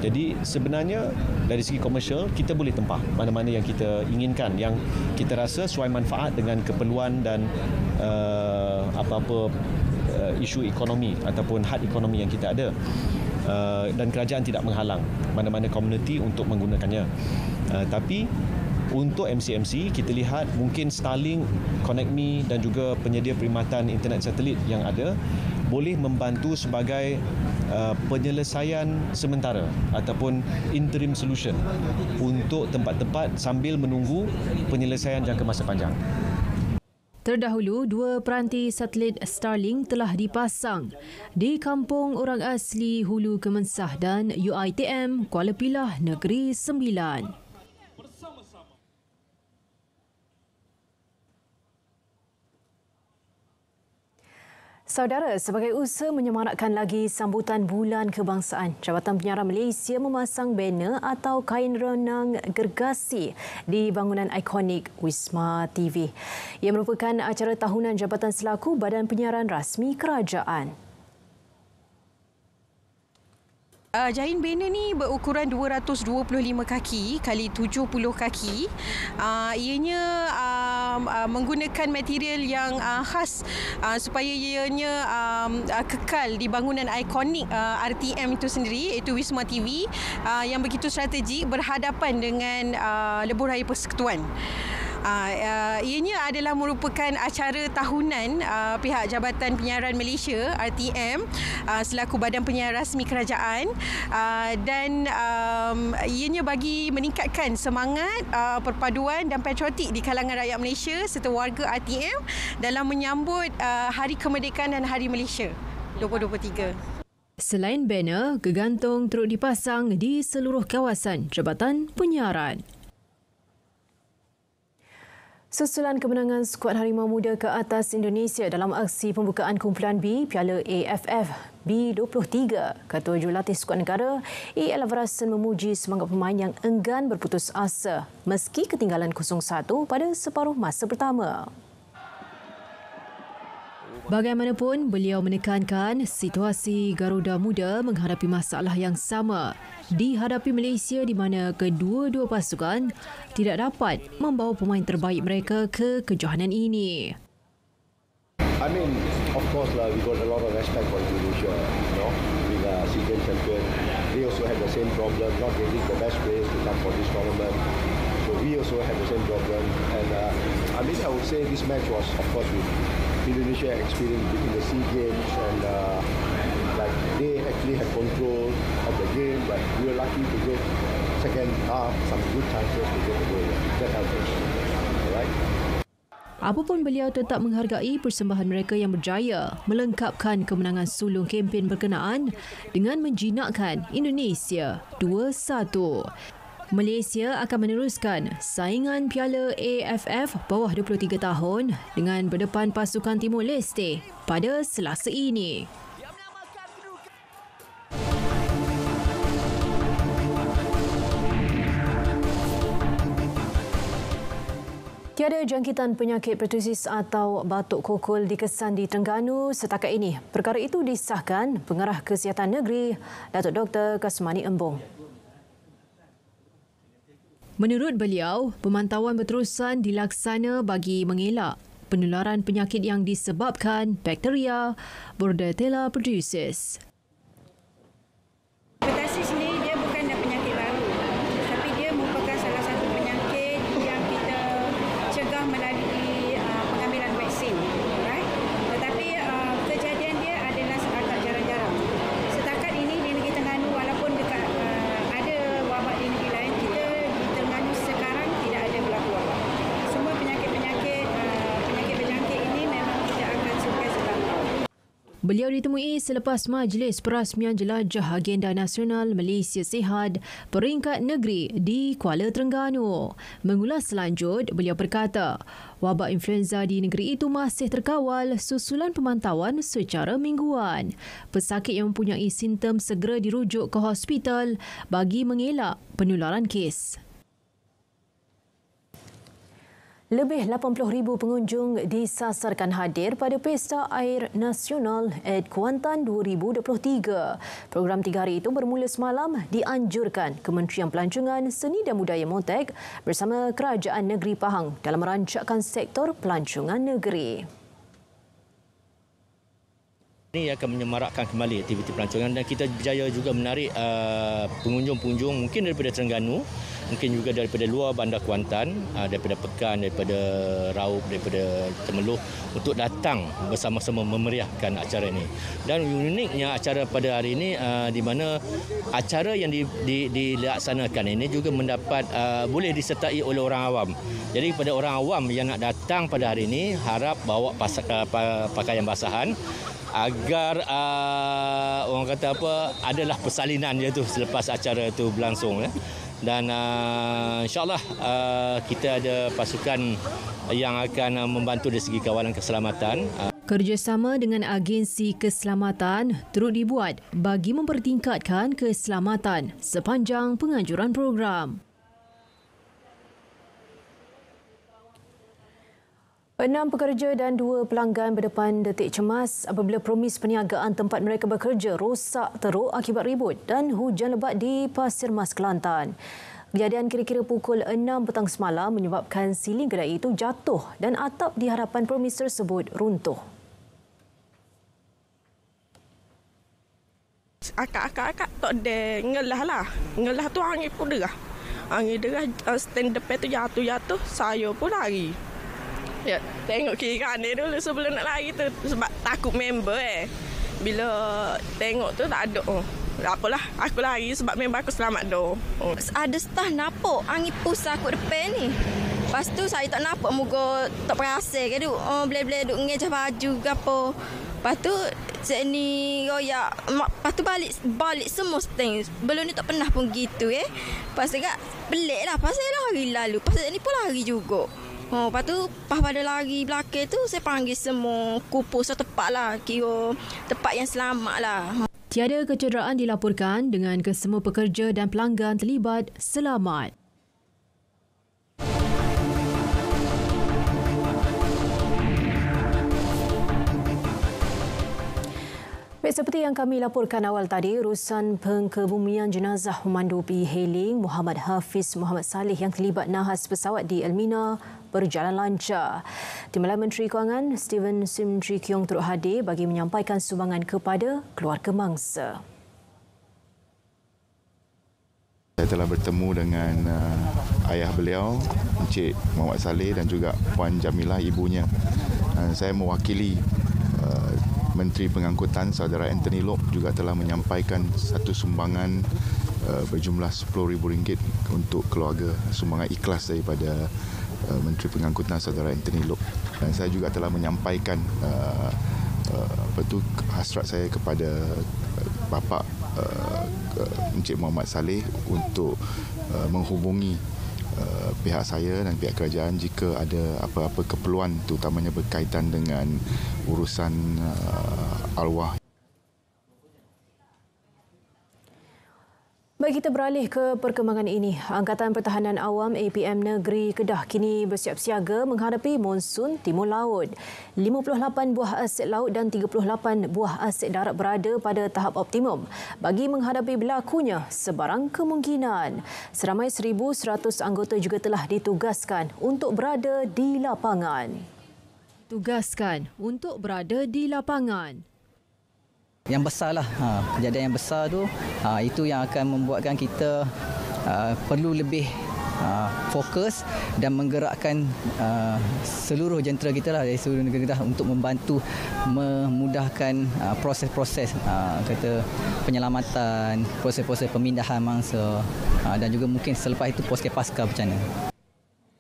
D: Jadi sebenarnya dari segi komersial kita boleh tempah mana-mana yang kita inginkan yang kita rasa sesuai manfaat dengan keperluan dan uh, apa-apa uh, isu ekonomi ataupun hard ekonomi yang kita ada. Uh, dan kerajaan tidak menghalang
J: mana-mana komuniti untuk menggunakannya. Uh, tapi untuk MCMC kita lihat mungkin Starlink ConnectMe dan juga penyedia perkhidmatan internet satelit yang ada boleh membantu sebagai uh, penyelesaian sementara ataupun interim solution untuk tempat-tempat sambil menunggu penyelesaian
D: jangka masa panjang.
A: Terdahulu, dua peranti satelit Starlink telah dipasang di Kampung Orang Asli Hulu Kemensah dan UITM Kuala Pilah Negeri Sembilan. Saudara, sebagai usaha menyemarakkan lagi sambutan Bulan Kebangsaan, Jabatan Penyiaran Malaysia memasang banner atau kain renang gergasi di bangunan ikonik Wisma TV. Ia merupakan acara tahunan Jabatan Selaku Badan Penyiaran Rasmi Kerajaan.
C: Uh, ah, jahin bena ni berukuran 225 kaki kali 70 kaki. Uh, ianya uh, uh, menggunakan material yang uh, khas uh, supaya ianya um, uh, kekal di bangunan ikonik uh, RTM itu sendiri iaitu Wisma TV uh, yang begitu strategik berhadapan dengan uh, lebuh raya persekutuan. Ah, ah, ianya adalah merupakan acara tahunan ah, pihak Jabatan Penyiaran Malaysia RTM selaku badan penyiaran rasmi kerajaan dan um, ianya bagi meningkatkan semangat perpaduan dan patriotik di kalangan rakyat Malaysia serta warga RTM dalam menyambut Hari Kemerdekaan dan Hari Malaysia 2023.
A: Selain banner, gegantung turut dipasang di seluruh kawasan Jabatan Penyiaran. Susulan kemenangan skuad Harimau Muda ke atas Indonesia dalam aksi pembukaan kumpulan B Piala AFF B23, Ketua Jurulatih Skuad Negara, E. Alvarasen memuji semangat pemain yang enggan berputus asa meski ketinggalan 0-1 pada separuh masa pertama. Bagaimanapun, beliau menekankan situasi Garuda Muda menghadapi masalah yang sama dihadapi Malaysia di mana kedua-dua pasukan tidak dapat membawa pemain terbaik mereka ke kejohanan ini.
B: I mean, of course lah, we got a lot of respect for Indonesia, you know, being a season champion. They also had the same problem, not getting the best players to come for this tournament. So we also had the same problem. And uh, I mean, I would say this match was, of course, with Indonesia experience in the SEA Games and uh, like they actually had control game, but we were lucky to get second half some good chances to get a goal. That helped us.
A: Apapun beliau tetap menghargai persembahan mereka yang berjaya melengkapkan kemenangan sulung kempen berkenaan dengan menjinakkan Indonesia 2-1. Malaysia akan meneruskan saingan Piala AFF bawah 23 tahun dengan berdepan pasukan Timur Leste pada selasa ini. Tiada jangkitan penyakit pertusis atau batuk kokol dikesan di Terengganu setakat ini. Perkara itu disahkan Pengarah Kesihatan Negeri, Datuk Dr. Kasmani Embong. Menurut beliau, pemantauan berterusan dilaksana bagi mengelak penularan penyakit yang disebabkan bakteria Bordetella pertusis.
F: Pertusis ini
A: Beliau ditemui selepas Majlis Perasmian Jelajah Agenda Nasional Malaysia Sehat peringkat negeri di Kuala Terengganu. Mengulas selanjut, beliau berkata, wabak influenza di negeri itu masih terkawal susulan pemantauan secara mingguan. Pesakit yang mempunyai simptom segera dirujuk ke hospital bagi mengelak penularan kes. Lebih 80,000 pengunjung disasarkan hadir pada Pesta Air Nasional at Kuantan 2023. Program tiga hari itu bermula semalam dianjurkan Kementerian Pelancongan Seni dan Budaya Montek bersama Kerajaan Negeri Pahang dalam merancangkan sektor pelancongan negeri.
D: Ini akan menyemarakkan kembali aktiviti pelancongan dan kita berjaya juga menarik uh, pengunjung-pengunjung uh, mungkin daripada Terengganu, mungkin juga daripada luar bandar Kuantan, uh, daripada Pekan, daripada Raub, daripada Temeluh untuk datang bersama-sama memeriahkan acara ini. Dan uniknya acara pada hari ini uh, di mana acara yang dilaksanakan ini juga mendapat uh, boleh disertai oleh orang awam. Jadi kepada orang awam yang nak datang pada hari ini harap bawa pakaian basahan agar uh, orang kata apa adalah persalinan dia tu selepas acara tu berlangsung ya. Dan uh, insyaAllah uh, kita ada pasukan yang akan uh, membantu dari segi kawalan keselamatan. Uh.
A: Kerjasama dengan agensi keselamatan turut dibuat bagi mempertingkatkan keselamatan sepanjang penganjuran program. Enam pekerja dan dua pelanggan berdepan detik cemas apabila promis perniagaan tempat mereka bekerja rosak teruk akibat ribut dan hujan lebat di Pasir Mas Kelantan. Kejadian kira-kira pukul enam petang semalam menyebabkan siling kedai itu jatuh dan atap di hadapan promis tersebut runtuh.
C: Akak-akak-akak tak ada ngelah lah. Ngelah tu angin pun dah. Angin dah uh, stand depan tu jatuh-jatuh, saya pun lari. Ya, tengok kiri kanan dulu sebelum nak lari tu sebab takut member eh. Bila tengok tu tak ada. Oh. tak Apalah, aku lari sebab member aku selamat
F: doh. Oh. Ada stah nampak angin pusat aku depan ni. Lepas tu saya tak nampak muka tak perasa ke duk. Oh, Boleh-boleh duk ngejah baju ke apa. Lepas tu Cik ni Raya Lepas tu balik Balik semua stand Belum ni tak pernah pun gitu eh Lepas tu kak Pelik lah Pasal lari lah lalu Pasal ni pun lari juga Oh, lepas tu pas pada lari belakang tu saya panggil semua kupu satu so, tempat lah kira tempat yang selamat lah. Tiada
A: kecederaan dilaporkan dengan kesemua pekerja dan pelanggan terlibat selamat. Baik, seperti yang kami laporkan awal tadi, urusan pengkebumian jenazah Humandu P. Heling Muhammad Hafiz Muhammad Saleh yang terlibat nahas pesawat di Elmina berjalan lancar. Timbalan Menteri Kewangan Steven Sim Tri Kiong turut hadir bagi menyampaikan sumbangan kepada keluarga mangsa.
B: Saya telah bertemu dengan uh, ayah beliau, Encik Muhammad Saleh dan juga Puan Jamilah ibunya. Uh, saya mewakili uh, Menteri Pengangkutan saudara Anthony Lok juga telah menyampaikan satu sumbangan uh, berjumlah rm ringgit untuk keluarga sumbangan ikhlas daripada uh, Menteri Pengangkutan saudara Anthony Lok dan saya juga telah menyampaikan uh, uh, apa tu hasrat saya kepada bapa Encik Muhammad Saleh untuk menghubungi Eh, pihak saya dan pihak kerajaan jika ada apa-apa keperluan terutamanya berkaitan dengan urusan uh, arwah
A: Baik kita beralih ke perkembangan ini. Angkatan Pertahanan Awam APM Negeri Kedah kini bersiap siaga menghadapi monsun timur laut. 58 buah aset laut dan 38 buah aset darat berada pada tahap optimum bagi menghadapi berlakunya sebarang kemungkinan. Seramai 1,100 anggota juga telah ditugaskan untuk berada di lapangan. Tugaskan untuk berada di lapangan
E: yang besar lah ha, kejadian yang besar tu ha, itu yang akan membuatkan kita uh, perlu lebih uh, fokus dan menggerakkan uh, seluruh jentera kita lah dari seluruh negara lah kita untuk membantu memudahkan uh, proses-proses uh, kata penyelamatan proses-proses pemindahan mangsa uh, dan juga mungkin selepas itu posket pasca bencana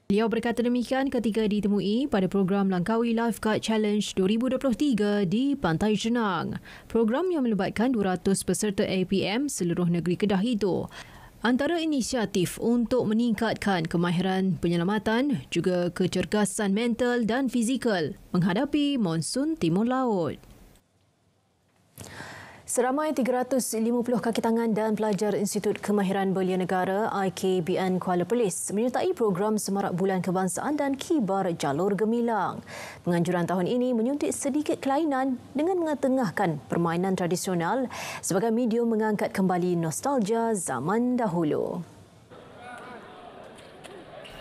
A: Beliau berkata demikian ketika ditemui pada program Langkawi Lifeguard Challenge 2023 di Pantai Jenang. Program yang melibatkan 200 peserta APM seluruh negeri Kedah itu. Antara inisiatif untuk meningkatkan kemahiran penyelamatan juga kecergasan mental dan fizikal menghadapi monsun timur laut. Seramai 350 kaki tangan dan pelajar Institut Kemahiran Belia Negara IKBN Kuala Perlis menyertai program Semarak Bulan Kebangsaan dan Kibar Jalur Gemilang. Penganjuran tahun ini menyuntik sedikit kelainan dengan mengetengahkan permainan tradisional sebagai medium mengangkat kembali nostalgia zaman dahulu.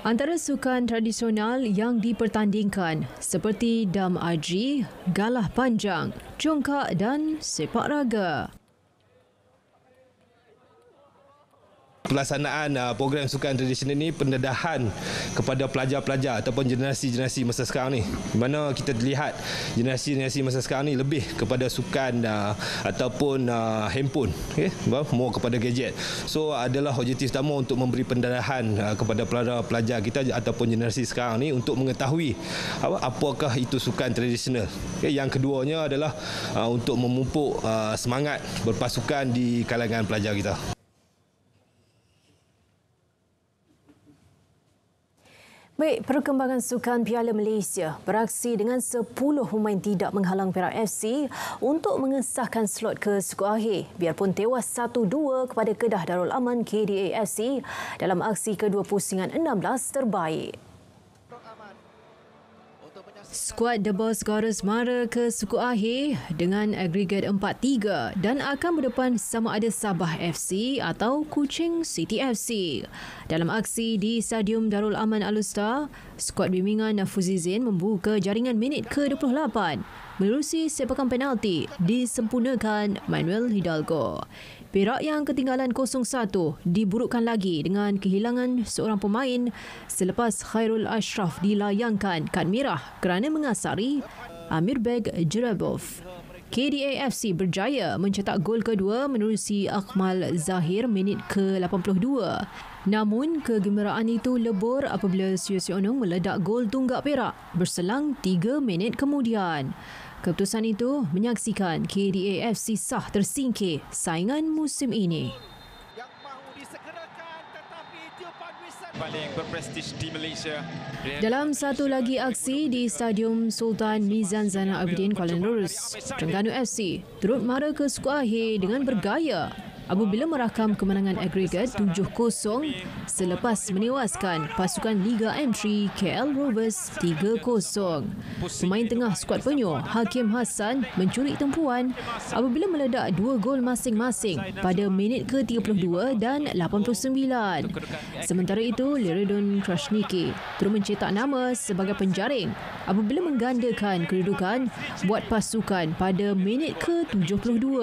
A: Antara sukan tradisional yang dipertandingkan seperti dam aji, galah panjang, congkak dan sepak raga.
G: pelaksanaan uh, program sukan tradisional ini pendedahan kepada pelajar-pelajar ataupun generasi-generasi masa sekarang ni. Di mana kita lihat generasi-generasi masa sekarang ni lebih kepada sukan uh, ataupun uh, handphone, okay? more kepada gadget. So adalah objektif utama untuk memberi pendedahan uh, kepada pelajar-pelajar kita ataupun generasi sekarang ni untuk mengetahui apa apakah itu sukan tradisional. Okay? Yang keduanya adalah uh, untuk memupuk uh, semangat berpasukan di kalangan pelajar kita.
A: Baik, perkembangan sukan Piala Malaysia beraksi dengan 10 pemain tidak menghalang Perak FC untuk mengesahkan slot ke suku akhir. Biarpun tewas 1-2 kepada Kedah Darul Aman KDA FC dalam aksi kedua 2 pusingan 16 terbaik. Skuad The Boss Goddess Mara ke suku akhir dengan agregat 4-3 dan akan berdepan sama ada Sabah FC atau Kuching City FC. Dalam aksi di Stadium Darul Aman Alustar, skuad bimbingan Nafuzizin membuka jaringan minit ke-28 melalui sepakan penalti disempurnakan Manuel Hidalgo. Perak yang ketinggalan 0-1 diburukkan lagi dengan kehilangan seorang pemain selepas Khairul Ashraf dilayangkan kad merah kerana mengasari Amir Beg Jerebov. FC berjaya mencetak gol kedua menerusi Akmal Zahir minit ke-82. Namun, kegembiraan itu lebur apabila Siu Siu Onung meledak gol tunggak perak berselang tiga minit kemudian. Keputusan itu menyaksikan KDAFC sah tersingkir saingan musim ini. Dalam satu lagi aksi di Stadium Sultan Mizan Zainal Abidin Kuala Lumpur, Terengganu FC turut mara ke skuad akhir dengan bergaya apabila merakam kemenangan agregat 7-0 selepas menewaskan pasukan Liga M3 KL Rovers 3-0. Pemain tengah skuad penyur Hakim Hassan mencuri tempuan apabila meledak dua gol masing-masing pada minit ke-32 dan 89. Sementara itu, Liridon Krasniki terus mencetak nama sebagai penjaring apabila menggandakan kedudukan buat pasukan pada minit ke-72.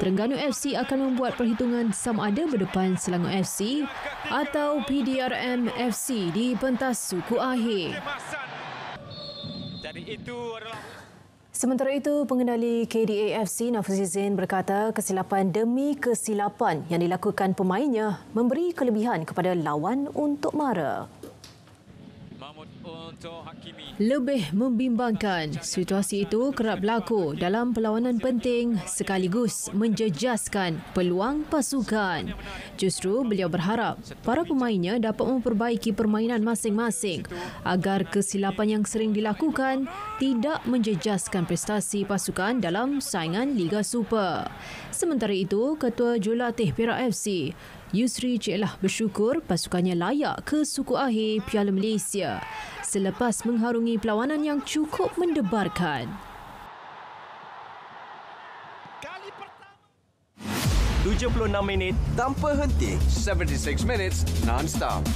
A: Terengganu FC akan membuat perhitungan sama ada berdepan Selangor FC atau PDRM FC di pentas suku akhir.
D: Jadi itu adalah
A: Sementara itu, pengendali KDAFC Nafiz Zain berkata kesilapan demi kesilapan yang dilakukan pemainnya memberi kelebihan kepada lawan untuk marah. Lebih membimbangkan, situasi itu kerap berlaku dalam perlawanan penting sekaligus menjejaskan peluang pasukan. Justru beliau berharap para pemainnya dapat memperbaiki permainan masing-masing agar kesilapan yang sering dilakukan tidak menjejaskan prestasi pasukan dalam saingan Liga Super. Sementara itu, Ketua Jurulatih Perak FC, Yusri Ciklah bersyukur pasukannya layak ke suku akhir Piala Malaysia selepas mengharungi perlawanan yang cukup mendebarkan.
G: Tujuh puluh enam minit tanpa henti. Seventy six minutes non-stop.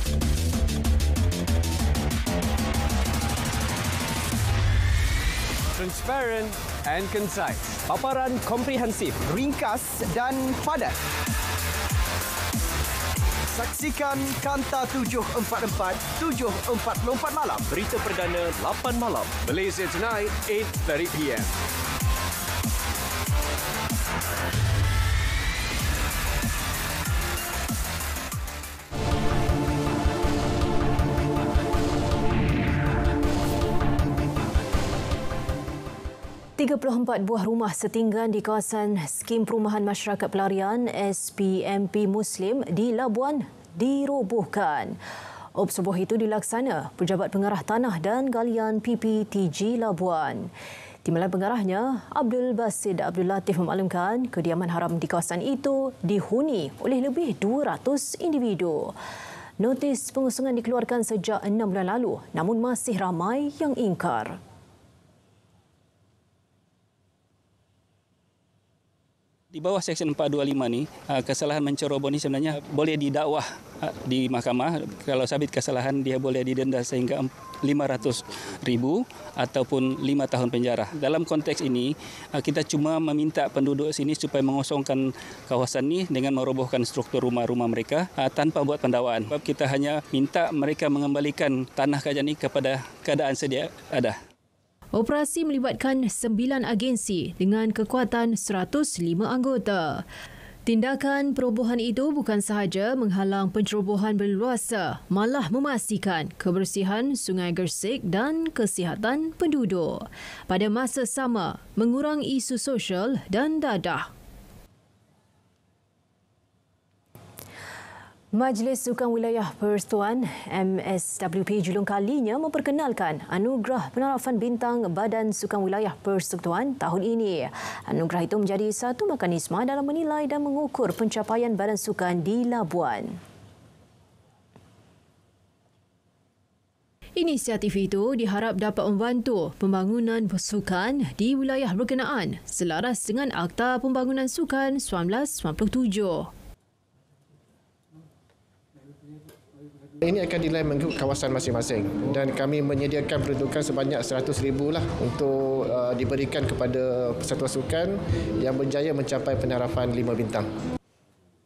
G: Transparent and concise. Paparan komprehensif, ringkas dan padat. Saksikan Kanta 744 744 malam Berita Perdana 8 malam Malaysia Tonight 8.30pm
A: 34 buah rumah setinggan di kawasan Skim Perumahan Masyarakat Pelarian SPMP Muslim di Labuan dirobohkan. Ops sebuah itu dilaksana Pejabat Pengarah Tanah dan Galian PPTG Labuan. Timbalan pengarahnya, Abdul Basid Abdul Latif memaklumkan kediaman haram di kawasan itu dihuni oleh lebih 200 individu. Notis pengusungan dikeluarkan sejak enam bulan lalu namun masih ramai yang ingkar.
J: Di bawah Seksyen 425 ni, ah, kesalahan menceroboh ni sebenarnya boleh didakwah ah, di mahkamah. Kalau sabit kesalahan, dia boleh didenda sehingga RM500,000 ataupun 5 tahun penjara. Dalam konteks ini, ah, kita cuma meminta penduduk sini supaya mengosongkan kawasan ni dengan merobohkan struktur rumah-rumah mereka tanpa buat pendawaan. kita hanya minta mereka mengembalikan tanah kajian ini kepada keadaan sedia ada.
A: Operasi melibatkan sembilan agensi dengan kekuatan 105 anggota. Tindakan perobohan itu bukan sahaja menghalang pencerobohan berluasa, malah memastikan kebersihan Sungai Gersik dan kesihatan penduduk. Pada masa sama, mengurang isu sosial dan dadah Majlis Sukan Wilayah Persatuan MSWP julung kalinya memperkenalkan anugerah penarafan bintang Badan Sukan Wilayah Persatuan tahun ini. Anugerah itu menjadi satu mekanisme dalam menilai dan mengukur pencapaian Badan Sukan di Labuan. Inisiatif itu diharap dapat membantu pembangunan sukan di wilayah berkenaan selaras dengan Akta Pembangunan Sukan 1997.
B: Ini akan dinilai mengikut kawasan masing-masing dan kami menyediakan peruntukan sebanyak rm ribu lah untuk uh, diberikan kepada persatuan sukan yang berjaya mencapai penarafan lima bintang.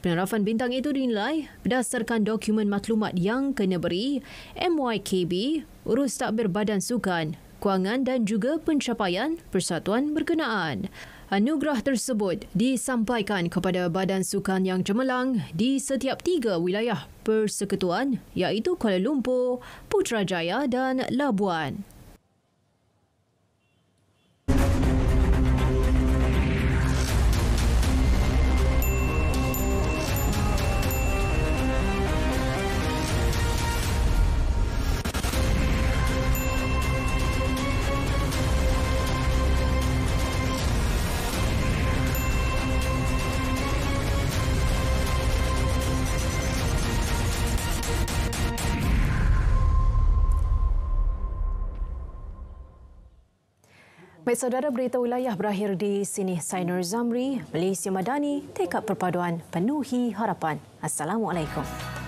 A: Penarafan bintang itu dinilai berdasarkan dokumen maklumat yang kena beri MYKB, Urus Takbir Badan Sukan, Kewangan dan juga Pencapaian Persatuan Berkenaan. Anugerah tersebut disampaikan kepada badan sukan yang cemerlang di setiap tiga wilayah persekutuan iaitu Kuala Lumpur, Putrajaya dan Labuan. Baik saudara berita wilayah berakhir di sini. Sainur Zamri, Malaysia Madani, tekad perpaduan penuhi harapan. Assalamualaikum.